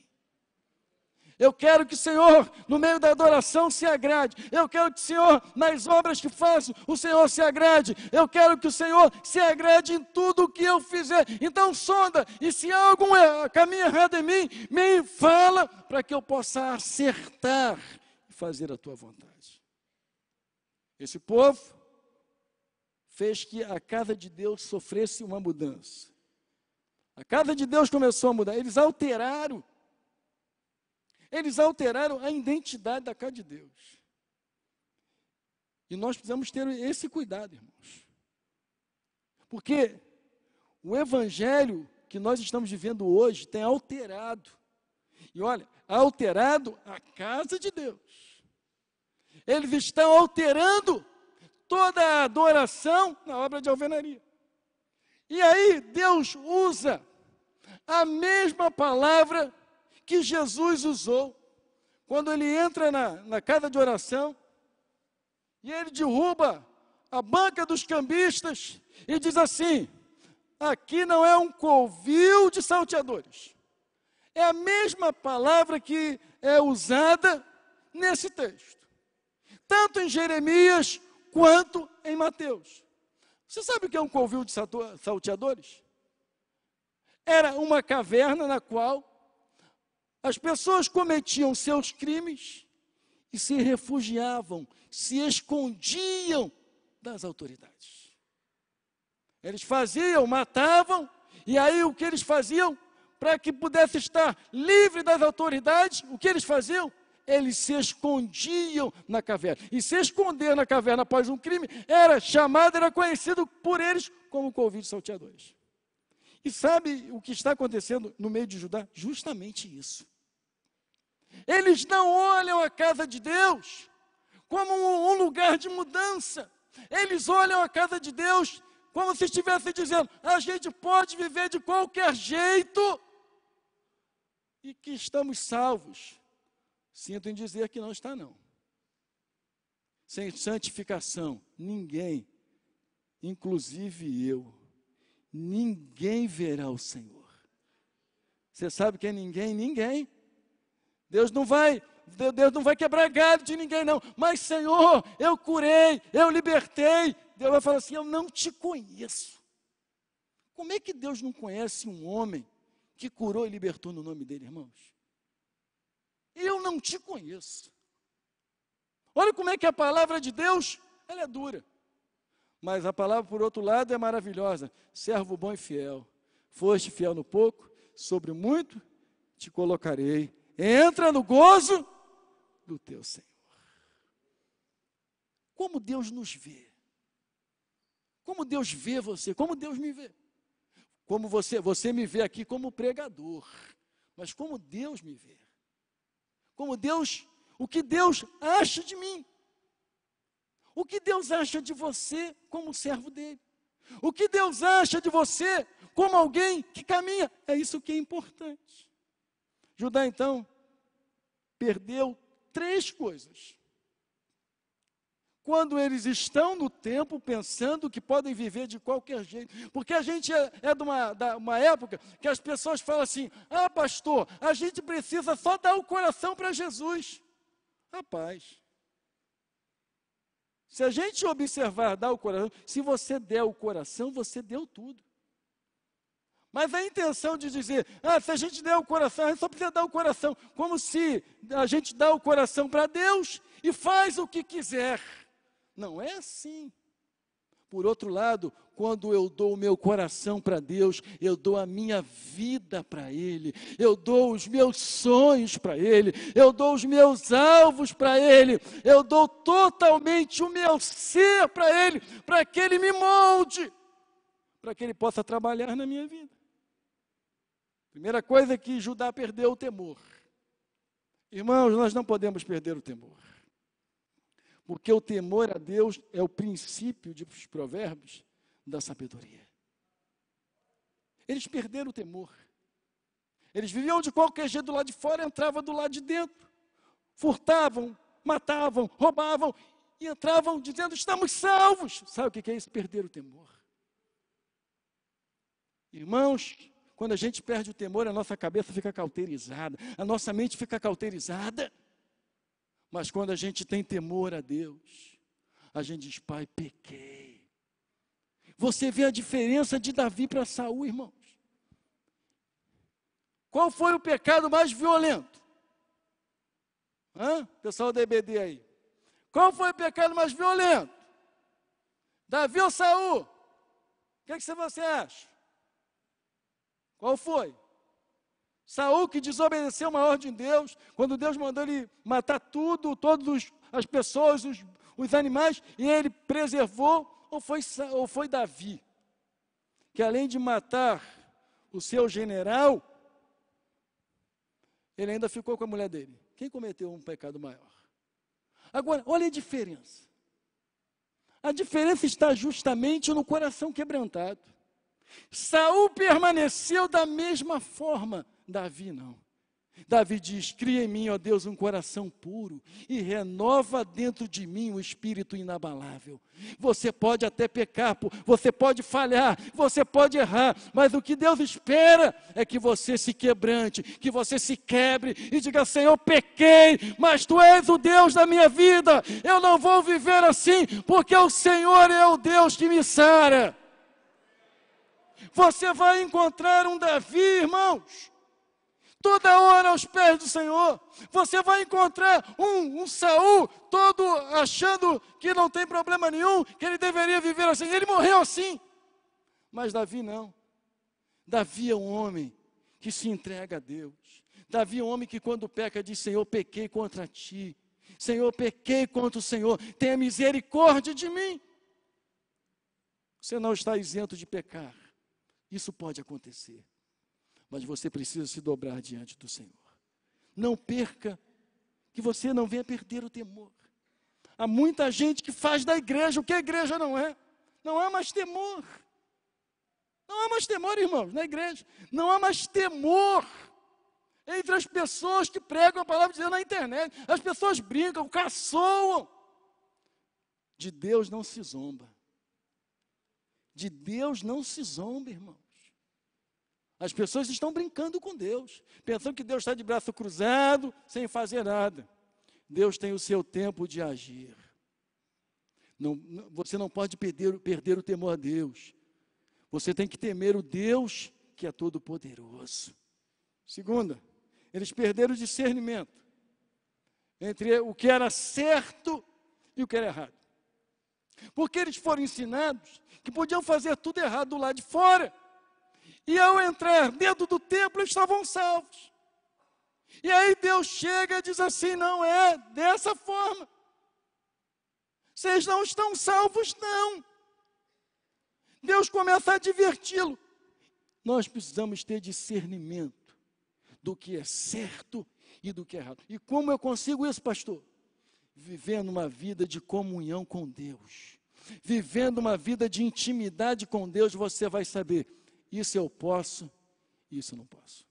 A: Eu quero que o Senhor, no meio da adoração, se agrade. Eu quero que o Senhor, nas obras que faço, o Senhor se agrade. Eu quero que o Senhor se agrade em tudo o que eu fizer. Então, sonda, e se há algum é, caminho errado em mim, me fala para que eu possa acertar e fazer a tua vontade. Esse povo fez que a casa de Deus sofresse uma mudança. A casa de Deus começou a mudar. Eles alteraram eles alteraram a identidade da casa de Deus. E nós precisamos ter esse cuidado, irmãos. Porque o evangelho que nós estamos vivendo hoje tem alterado. E olha, alterado a casa de Deus. Eles estão alterando toda a adoração na obra de alvenaria. E aí Deus usa a mesma palavra que Jesus usou quando ele entra na, na casa de oração e ele derruba a banca dos cambistas e diz assim: aqui não é um covil de salteadores. É a mesma palavra que é usada nesse texto, tanto em Jeremias quanto em Mateus. Você sabe o que é um covil de salteadores? Era uma caverna na qual as pessoas cometiam seus crimes e se refugiavam, se escondiam das autoridades. Eles faziam, matavam, e aí o que eles faziam? Para que pudesse estar livre das autoridades, o que eles faziam? Eles se escondiam na caverna. E se esconder na caverna após um crime era chamado, era conhecido por eles como Covid salteadores. E sabe o que está acontecendo no meio de Judá? Justamente isso. Eles não olham a casa de Deus como um lugar de mudança. Eles olham a casa de Deus como se estivesse dizendo: a gente pode viver de qualquer jeito e que estamos salvos. Sinto em dizer que não está, não. Sem santificação, ninguém, inclusive eu, ninguém verá o Senhor. Você sabe que é ninguém? Ninguém. Deus não vai, Deus não vai quebrar galho de ninguém, não. Mas, Senhor, eu curei, eu libertei. Deus vai falar assim: Eu não te conheço. Como é que Deus não conhece um homem que curou e libertou no nome dele, irmãos? Eu não te conheço. Olha como é que a palavra de Deus, ela é dura. Mas a palavra, por outro lado, é maravilhosa. Servo bom e fiel. Foste fiel no pouco, sobre muito te colocarei entra no gozo do teu Senhor. Como Deus nos vê. Como Deus vê você, como Deus me vê. Como você, você me vê aqui como pregador, mas como Deus me vê. Como Deus, o que Deus acha de mim. O que Deus acha de você como servo dele. O que Deus acha de você como alguém que caminha. É isso que é importante. Judá, então, perdeu três coisas. Quando eles estão no tempo pensando que podem viver de qualquer jeito. Porque a gente é, é de uma, uma época que as pessoas falam assim: ah, pastor, a gente precisa só dar o coração para Jesus. Rapaz, se a gente observar, dar o coração, se você der o coração, você deu tudo. Mas a intenção de dizer, ah, se a gente der o coração, a gente só precisa dar o coração, como se a gente dá o coração para Deus e faz o que quiser. Não é assim. Por outro lado, quando eu dou o meu coração para Deus, eu dou a minha vida para Ele, eu dou os meus sonhos para Ele, eu dou os meus alvos para Ele, eu dou totalmente o meu ser para Ele, para que Ele me molde, para que Ele possa trabalhar na minha vida. Primeira coisa é que Judá perdeu o temor. Irmãos, nós não podemos perder o temor. Porque o temor a Deus é o princípio de os provérbios da sabedoria. Eles perderam o temor. Eles viviam de qualquer jeito do lado de fora, entravam do lado de dentro. Furtavam, matavam, roubavam e entravam dizendo: Estamos salvos. Sabe o que é isso? Perder o temor. Irmãos, quando a gente perde o temor, a nossa cabeça fica cauterizada, a nossa mente fica cauterizada. Mas quando a gente tem temor a Deus, a gente diz, Pai, pequei. Você vê a diferença de Davi para Saul, irmãos. Qual foi o pecado mais violento? Hã? Pessoal do EBD aí. Qual foi o pecado mais violento? Davi ou Saul? O que, é que você acha? Qual foi? Saul que desobedeceu uma ordem de Deus, quando Deus mandou ele matar tudo, todas as pessoas, os, os animais, e ele preservou, ou foi, ou foi Davi, que além de matar o seu general, ele ainda ficou com a mulher dele. Quem cometeu um pecado maior? Agora, olha a diferença. A diferença está justamente no coração quebrantado. Saul permaneceu da mesma forma, Davi não. Davi diz: Cria em mim, ó Deus, um coração puro e renova dentro de mim o espírito inabalável. Você pode até pecar, você pode falhar, você pode errar, mas o que Deus espera é que você se quebrante, que você se quebre e diga: Senhor, pequei, mas tu és o Deus da minha vida. Eu não vou viver assim, porque o Senhor é o Deus que me sara você vai encontrar um Davi, irmãos. Toda hora aos pés do Senhor, você vai encontrar um, um Saul todo achando que não tem problema nenhum, que ele deveria viver assim. Ele morreu assim. Mas Davi não. Davi é um homem que se entrega a Deus. Davi é um homem que quando peca diz: Senhor, pequei contra ti. Senhor, pequei contra o Senhor. Tenha misericórdia de mim. Você não está isento de pecar. Isso pode acontecer. Mas você precisa se dobrar diante do Senhor. Não perca, que você não venha perder o temor. Há muita gente que faz da igreja o que a igreja não é. Não há mais temor. Não há mais temor, irmãos, na igreja. Não há mais temor entre as pessoas que pregam a palavra de Deus na internet. As pessoas brincam, caçoam. De Deus não se zomba. De Deus não se zomba, irmãos. As pessoas estão brincando com Deus, pensando que Deus está de braço cruzado, sem fazer nada. Deus tem o seu tempo de agir. Não, você não pode perder, perder o temor a Deus. Você tem que temer o Deus que é todo-poderoso. Segunda, eles perderam o discernimento entre o que era certo e o que era errado. Porque eles foram ensinados que podiam fazer tudo errado do lado de fora. E ao entrar dentro do templo, eles estavam salvos. E aí Deus chega e diz assim: não é dessa forma. Vocês não estão salvos, não. Deus começa a diverti-lo. Nós precisamos ter discernimento do que é certo e do que é errado. E como eu consigo isso, pastor? vivendo uma vida de comunhão com Deus, vivendo uma vida de intimidade com Deus, você vai saber: isso eu posso, isso eu não posso.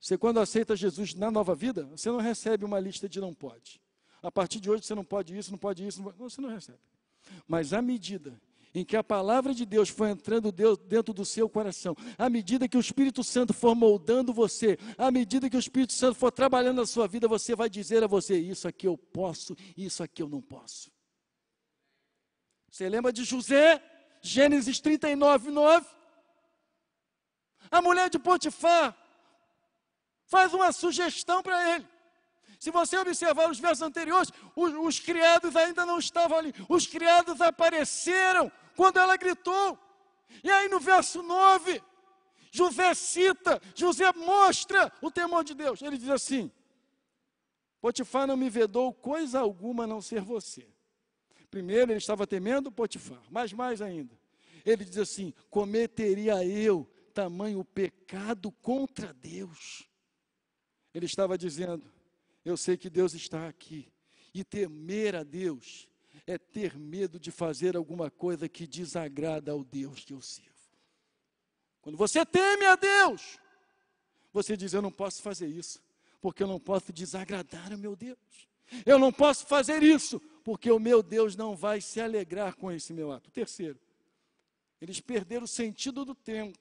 A: Você, quando aceita Jesus na nova vida, você não recebe uma lista de não pode. A partir de hoje você não pode isso, não pode isso, não pode... você não recebe. Mas à medida em que a palavra de Deus foi entrando Deus dentro do seu coração, à medida que o Espírito Santo for moldando você, à medida que o Espírito Santo for trabalhando na sua vida, você vai dizer a você: Isso aqui eu posso, isso aqui eu não posso. Você lembra de José? Gênesis 39, 9. A mulher de Potifar faz uma sugestão para ele. Se você observar os versos anteriores, os, os, criados ainda não estavam ali, os criados apareceram quando ela gritou. E aí no verso 9, José cita, José mostra o temor de Deus. Ele diz assim: Potifar não me vedou coisa alguma a não ser você. Primeiro ele estava temendo Potifar, mas mais ainda. Ele diz assim: cometeria eu tamanho pecado contra Deus. Ele estava dizendo: eu sei que Deus está aqui, e temer a Deus é ter medo de fazer alguma coisa que desagrada ao Deus que eu sirvo. Quando você teme a Deus, você diz: Eu não posso fazer isso, porque eu não posso desagradar o meu Deus. Eu não posso fazer isso, porque o meu Deus não vai se alegrar com esse meu ato. Terceiro, eles perderam o sentido do templo.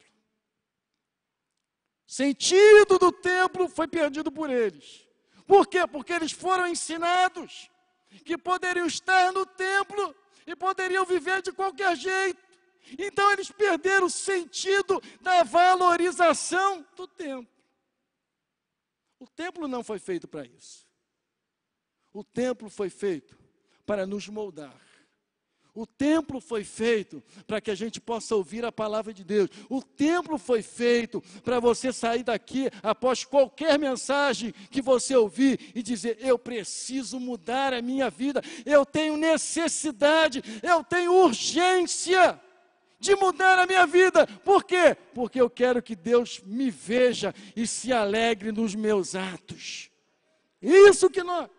A: Sentido do templo foi perdido por eles. Por quê? Porque eles foram ensinados que poderiam estar no templo e poderiam viver de qualquer jeito. Então eles perderam o sentido da valorização do templo. O templo não foi feito para isso. O templo foi feito para nos moldar o templo foi feito para que a gente possa ouvir a palavra de Deus. O templo foi feito para você sair daqui após qualquer mensagem que você ouvir e dizer: Eu preciso mudar a minha vida, eu tenho necessidade, eu tenho urgência de mudar a minha vida. Por quê? Porque eu quero que Deus me veja e se alegre nos meus atos. Isso que nós,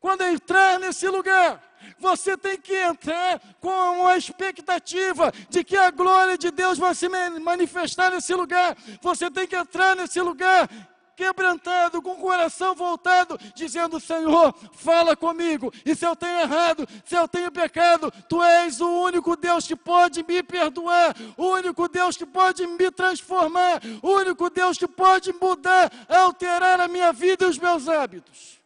A: quando entrar nesse lugar, você tem que entrar com uma expectativa de que a glória de Deus vai se manifestar nesse lugar. Você tem que entrar nesse lugar quebrantado, com o coração voltado, dizendo: Senhor, fala comigo. E se eu tenho errado, se eu tenho pecado, tu és o único Deus que pode me perdoar, o único Deus que pode me transformar, o único Deus que pode mudar, alterar a minha vida e os meus hábitos.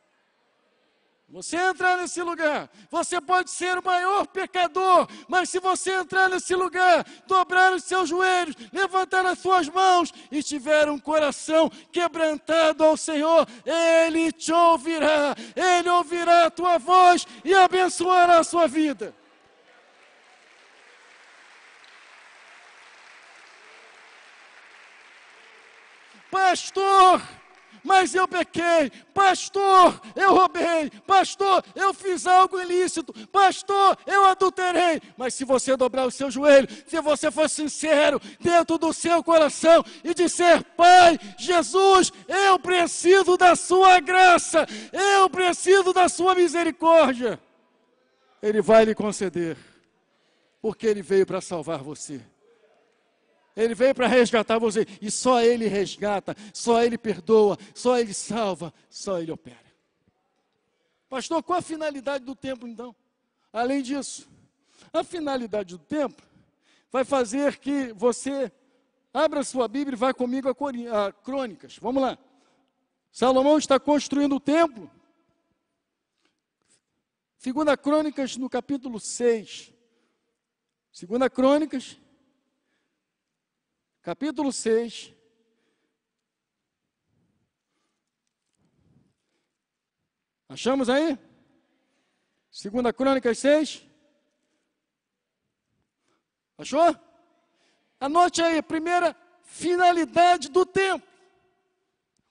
A: Você entrar nesse lugar, você pode ser o maior pecador, mas se você entrar nesse lugar, dobrar os seus joelhos, levantar as suas mãos e tiver um coração quebrantado ao Senhor, Ele te ouvirá, Ele ouvirá a tua voz e abençoará a sua vida. Pastor! mas eu pequei, pastor, eu roubei, pastor, eu fiz algo ilícito, pastor, eu adulterei. Mas se você dobrar o seu joelho, se você for sincero dentro do seu coração e disser: Pai, Jesus, eu preciso da Sua graça, eu preciso da Sua misericórdia, Ele vai lhe conceder, porque Ele veio para salvar você. Ele veio para resgatar você e só Ele resgata, só Ele perdoa, só Ele salva, só Ele opera. Pastor, qual a finalidade do templo então? Além disso, a finalidade do templo vai fazer que você abra sua Bíblia e vá comigo a, a Crônicas. Vamos lá. Salomão está construindo o templo. Segunda Crônicas, no capítulo 6. Segunda Crônicas, capítulo 6. Achamos aí? Segunda Crônicas 6. Achou? Anote aí, primeira finalidade do tempo.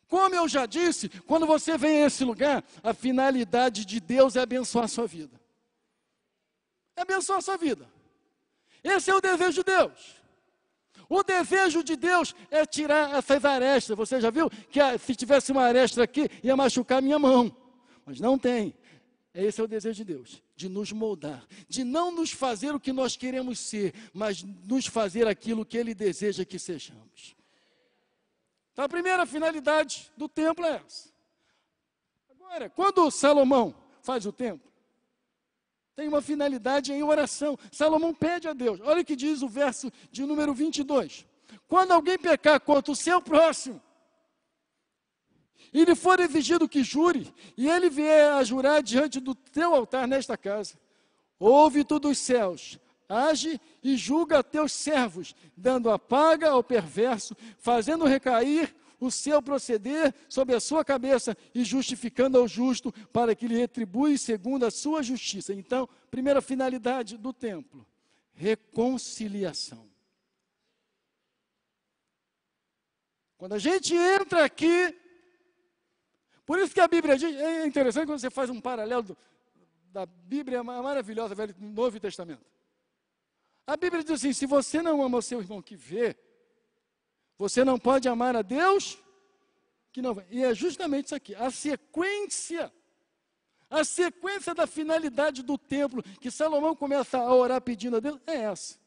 A: Como eu já disse, quando você vem a esse lugar, a finalidade de Deus é abençoar a sua vida. É abençoar a sua vida. Esse é o desejo de Deus. O desejo de Deus é tirar essas arestas. Você já viu que ah, se tivesse uma aresta aqui, ia machucar minha mão. Mas não tem. Esse é o desejo de Deus, de nos moldar, de não nos fazer o que nós queremos ser, mas nos fazer aquilo que Ele deseja que sejamos. Então, a primeira finalidade do templo é essa. Agora, quando Salomão faz o templo, tem uma finalidade em oração. Salomão pede a Deus. Olha o que diz o verso de número 22. Quando alguém pecar contra o seu próximo, e lhe for exigido que jure, e ele vier a jurar diante do teu altar nesta casa, ouve tu dos céus, age e julga teus servos, dando a paga ao perverso, fazendo recair o seu proceder sobre a sua cabeça e justificando ao justo para que lhe retribui segundo a sua justiça. Então, primeira finalidade do templo: reconciliação. Quando a gente entra aqui, por isso que a Bíblia diz, é interessante quando você faz um paralelo do, da Bíblia maravilhosa, Velho Novo Testamento. A Bíblia diz assim: se você não ama o seu irmão que vê, você não pode amar a Deus que não vai. E é justamente isso aqui, a sequência a sequência da finalidade do templo, que Salomão começa a orar pedindo a Deus, é essa.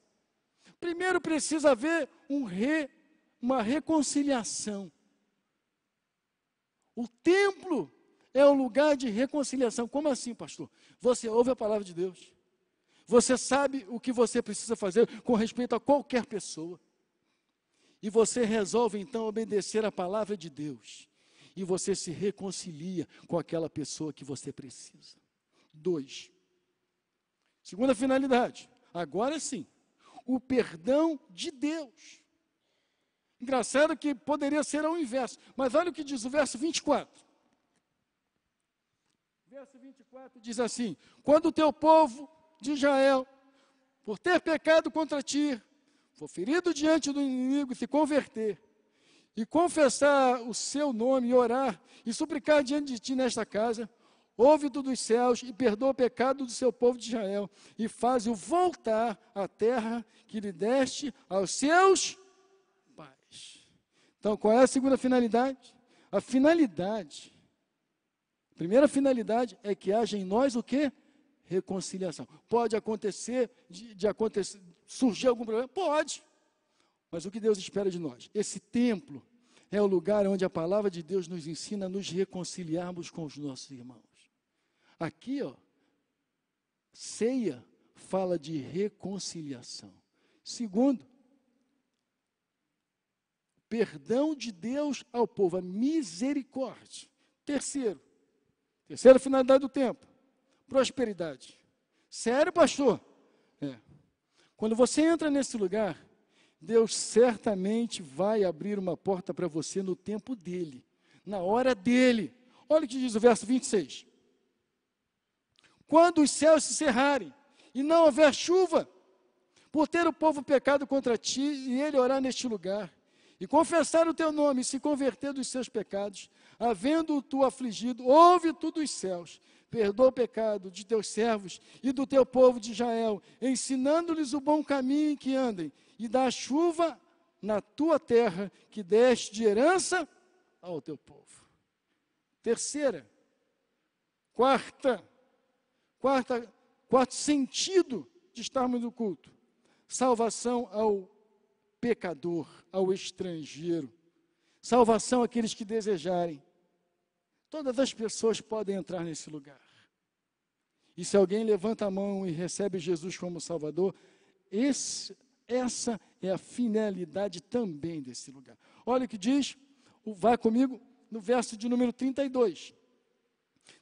A: Primeiro precisa haver um re, uma reconciliação. O templo é o um lugar de reconciliação. Como assim, pastor? Você ouve a palavra de Deus. Você sabe o que você precisa fazer com respeito a qualquer pessoa. E você resolve então obedecer a palavra de Deus. E você se reconcilia com aquela pessoa que você precisa. Dois. Segunda finalidade. Agora sim. O perdão de Deus. Engraçado que poderia ser ao inverso. Mas olha o que diz o verso 24. Verso 24 diz assim: Quando o teu povo de Israel, por ter pecado contra ti, for ferido diante do inimigo e se converter, e confessar o seu nome, e orar, e suplicar diante de ti nesta casa, ouve tu dos céus e perdoa o pecado do seu povo de Israel, e faz-o voltar à terra que lhe deste aos seus pais. Então, qual é a segunda finalidade? A finalidade, a primeira finalidade é que haja em nós o que? Reconciliação. Pode acontecer de, de acontecer surgir algum problema? Pode. Mas o que Deus espera de nós? Esse templo é o lugar onde a palavra de Deus nos ensina a nos reconciliarmos com os nossos irmãos. Aqui, ó, ceia fala de reconciliação. Segundo, perdão de Deus ao povo, a misericórdia. Terceiro, terceira finalidade do tempo, prosperidade. Sério, pastor? Quando você entra nesse lugar, Deus certamente vai abrir uma porta para você no tempo dele, na hora dele. Olha o que diz o verso 26. Quando os céus se cerrarem e não houver chuva, por ter o povo pecado contra ti e ele orar neste lugar, e confessar o teu nome e se converter dos seus pecados, havendo-o tu afligido, ouve tu dos céus, perdoa o pecado de teus servos e do teu povo de Israel, ensinando-lhes o bom caminho em que andem, e dá chuva na tua terra que deste de herança ao teu povo. Terceira, quarta, quarta, quarto sentido de estarmos no culto: salvação ao pecador, ao estrangeiro, salvação àqueles que desejarem. Todas as pessoas podem entrar nesse lugar. E se alguém levanta a mão e recebe Jesus como Salvador, esse, essa é a finalidade também desse lugar. Olha o que diz, vai comigo, no verso de número 32.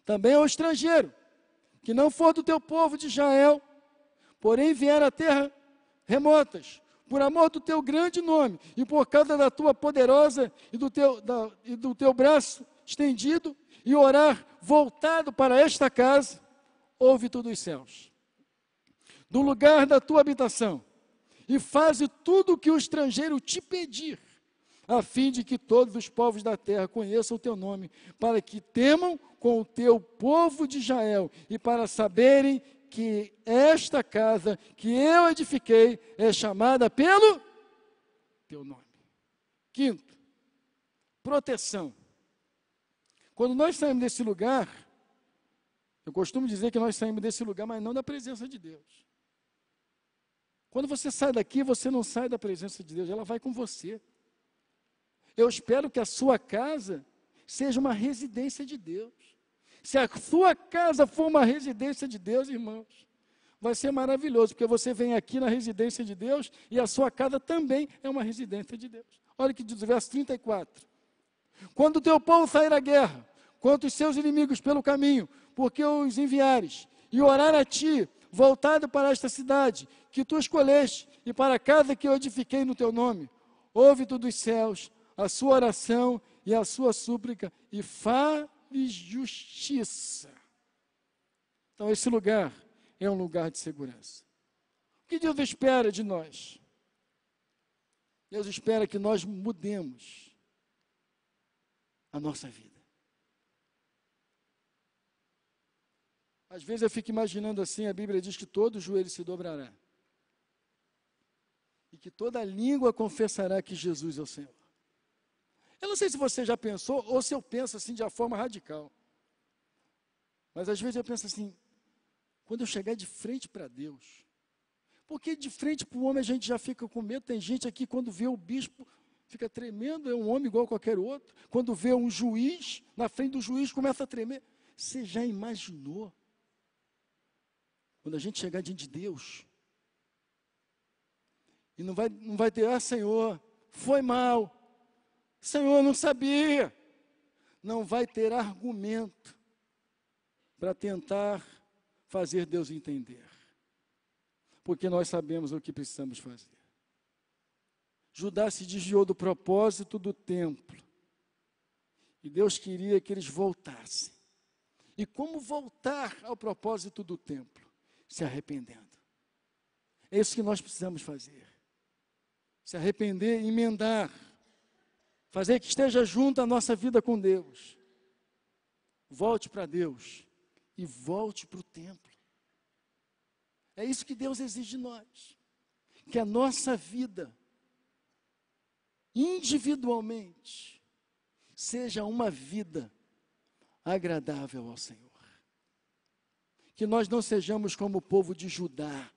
A: Também ao estrangeiro, que não for do teu povo de Israel, porém vier a terra remotas, por amor do teu grande nome e por causa da tua poderosa e do teu, da, e do teu braço estendido, e orar voltado para esta casa, ouve tu dos céus, do lugar da tua habitação, e faze tudo o que o estrangeiro te pedir, a fim de que todos os povos da terra conheçam o teu nome, para que temam com o teu povo de Israel e para saberem que esta casa que eu edifiquei é chamada pelo teu nome. Quinto, proteção. Quando nós saímos desse lugar, eu costumo dizer que nós saímos desse lugar, mas não da presença de Deus. Quando você sai daqui, você não sai da presença de Deus, ela vai com você. Eu espero que a sua casa seja uma residência de Deus. Se a sua casa for uma residência de Deus, irmãos, vai ser maravilhoso, porque você vem aqui na residência de Deus e a sua casa também é uma residência de Deus. Olha que diz o verso 34. Quando o teu povo sair à guerra, contra os seus inimigos pelo caminho, porque os enviares, e orar a ti, voltado para esta cidade, que tu escolheste, e para a casa que eu edifiquei no teu nome. Ouve tu dos céus a sua oração e a sua súplica, e fales justiça. Então, esse lugar é um lugar de segurança. O que Deus espera de nós? Deus espera que nós mudemos a nossa vida. Às vezes eu fico imaginando assim, a Bíblia diz que todo joelho se dobrará. E que toda língua confessará que Jesus é o Senhor. Eu não sei se você já pensou ou se eu penso assim de uma forma radical. Mas às vezes eu penso assim, quando eu chegar de frente para Deus, porque de frente para o homem a gente já fica com medo. Tem gente aqui, quando vê o bispo, fica tremendo, é um homem igual a qualquer outro. Quando vê um juiz, na frente do juiz começa a tremer. Você já imaginou? Quando a gente chegar diante de Deus, e não vai, não vai ter, ah, Senhor, foi mal, Senhor, não sabia. Não vai ter argumento para tentar fazer Deus entender, porque nós sabemos o que precisamos fazer. Judá se desviou do propósito do templo. E Deus queria que eles voltassem. E como voltar ao propósito do templo? Se arrependendo. É isso que nós precisamos fazer. Se arrepender, emendar. Fazer que esteja junto a nossa vida com Deus. Volte para Deus e volte para o templo. É isso que Deus exige de nós. Que a nossa vida individualmente, seja uma vida agradável ao Senhor. Que nós não sejamos como o povo de Judá,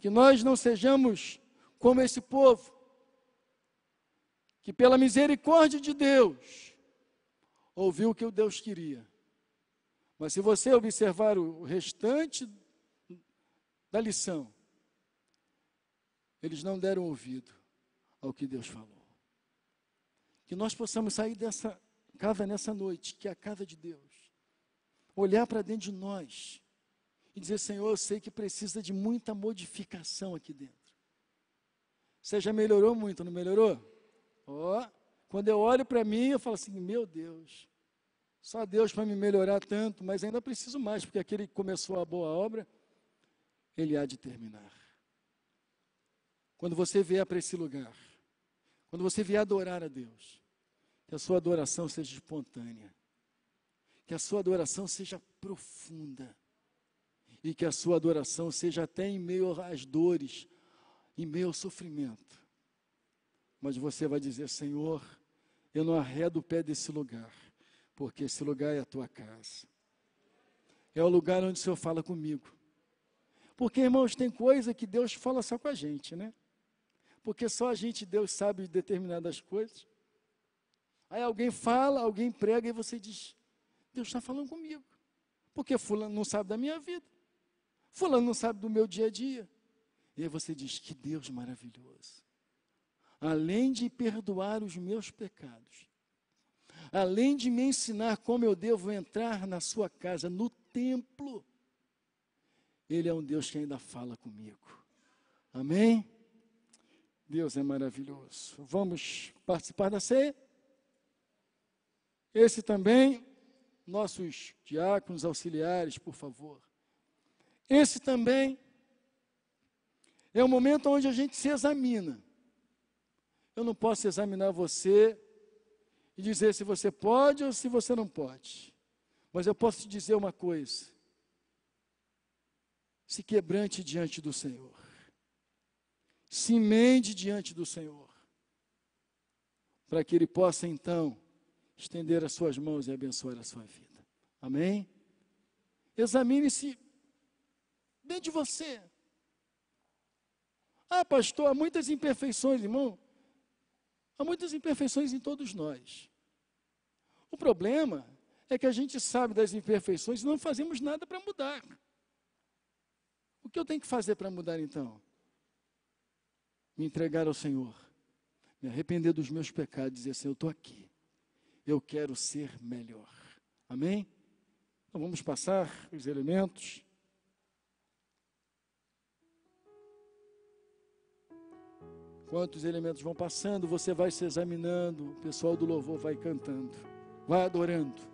A: que nós não sejamos como esse povo, que pela misericórdia de Deus ouviu o que o Deus queria. Mas se você observar o restante da lição, eles não deram ouvido ao que Deus falou. Que nós possamos sair dessa casa nessa noite, que é a casa de Deus, olhar para dentro de nós e dizer: Senhor, eu sei que precisa de muita modificação aqui dentro. Você já melhorou muito, não melhorou? Ó, oh, quando eu olho para mim, eu falo assim: Meu Deus, só Deus para me melhorar tanto, mas ainda preciso mais, porque aquele que começou a boa obra, ele há de terminar. Quando você vier para esse lugar, quando você vier adorar a Deus, que a sua adoração seja espontânea, que a sua adoração seja profunda e que a sua adoração seja até em meio às dores, em meio ao sofrimento. Mas você vai dizer: Senhor, eu não arredo o pé desse lugar, porque esse lugar é a tua casa. É o lugar onde o Senhor fala comigo. Porque, irmãos, tem coisa que Deus fala só com a gente, né? porque só a gente, Deus, sabe determinadas coisas. Aí alguém fala, alguém prega, e você diz: Deus está falando comigo. Porque Fulano não sabe da minha vida. Fulano não sabe do meu dia a dia. E aí você diz: Que Deus maravilhoso. Além de perdoar os meus pecados, além de me ensinar como eu devo entrar na sua casa, no templo, Ele é um Deus que ainda fala comigo. Amém? Deus é maravilhoso. Vamos participar da ceia? Esse também, nossos diáconos auxiliares, por favor. Esse também é o momento onde a gente se examina. Eu não posso examinar você e dizer se você pode ou se você não pode. Mas eu posso te dizer uma coisa: se quebrante diante do Senhor se emende diante do Senhor, para que Ele possa então estender as suas mãos e abençoar a sua vida. Amém? Examine-se dentro de você. Ah, pastor, há muitas imperfeições, irmão. Há muitas imperfeições em todos nós. O problema é que a gente sabe das imperfeições e não fazemos nada para mudar. O que eu tenho que fazer para mudar então? me entregar ao Senhor, me arrepender dos meus pecados, dizer assim: Eu estou aqui, eu quero ser melhor. Amém? Então vamos passar os elementos. Quantos elementos vão passando, você vai se examinando, o pessoal do louvor vai cantando, vai adorando.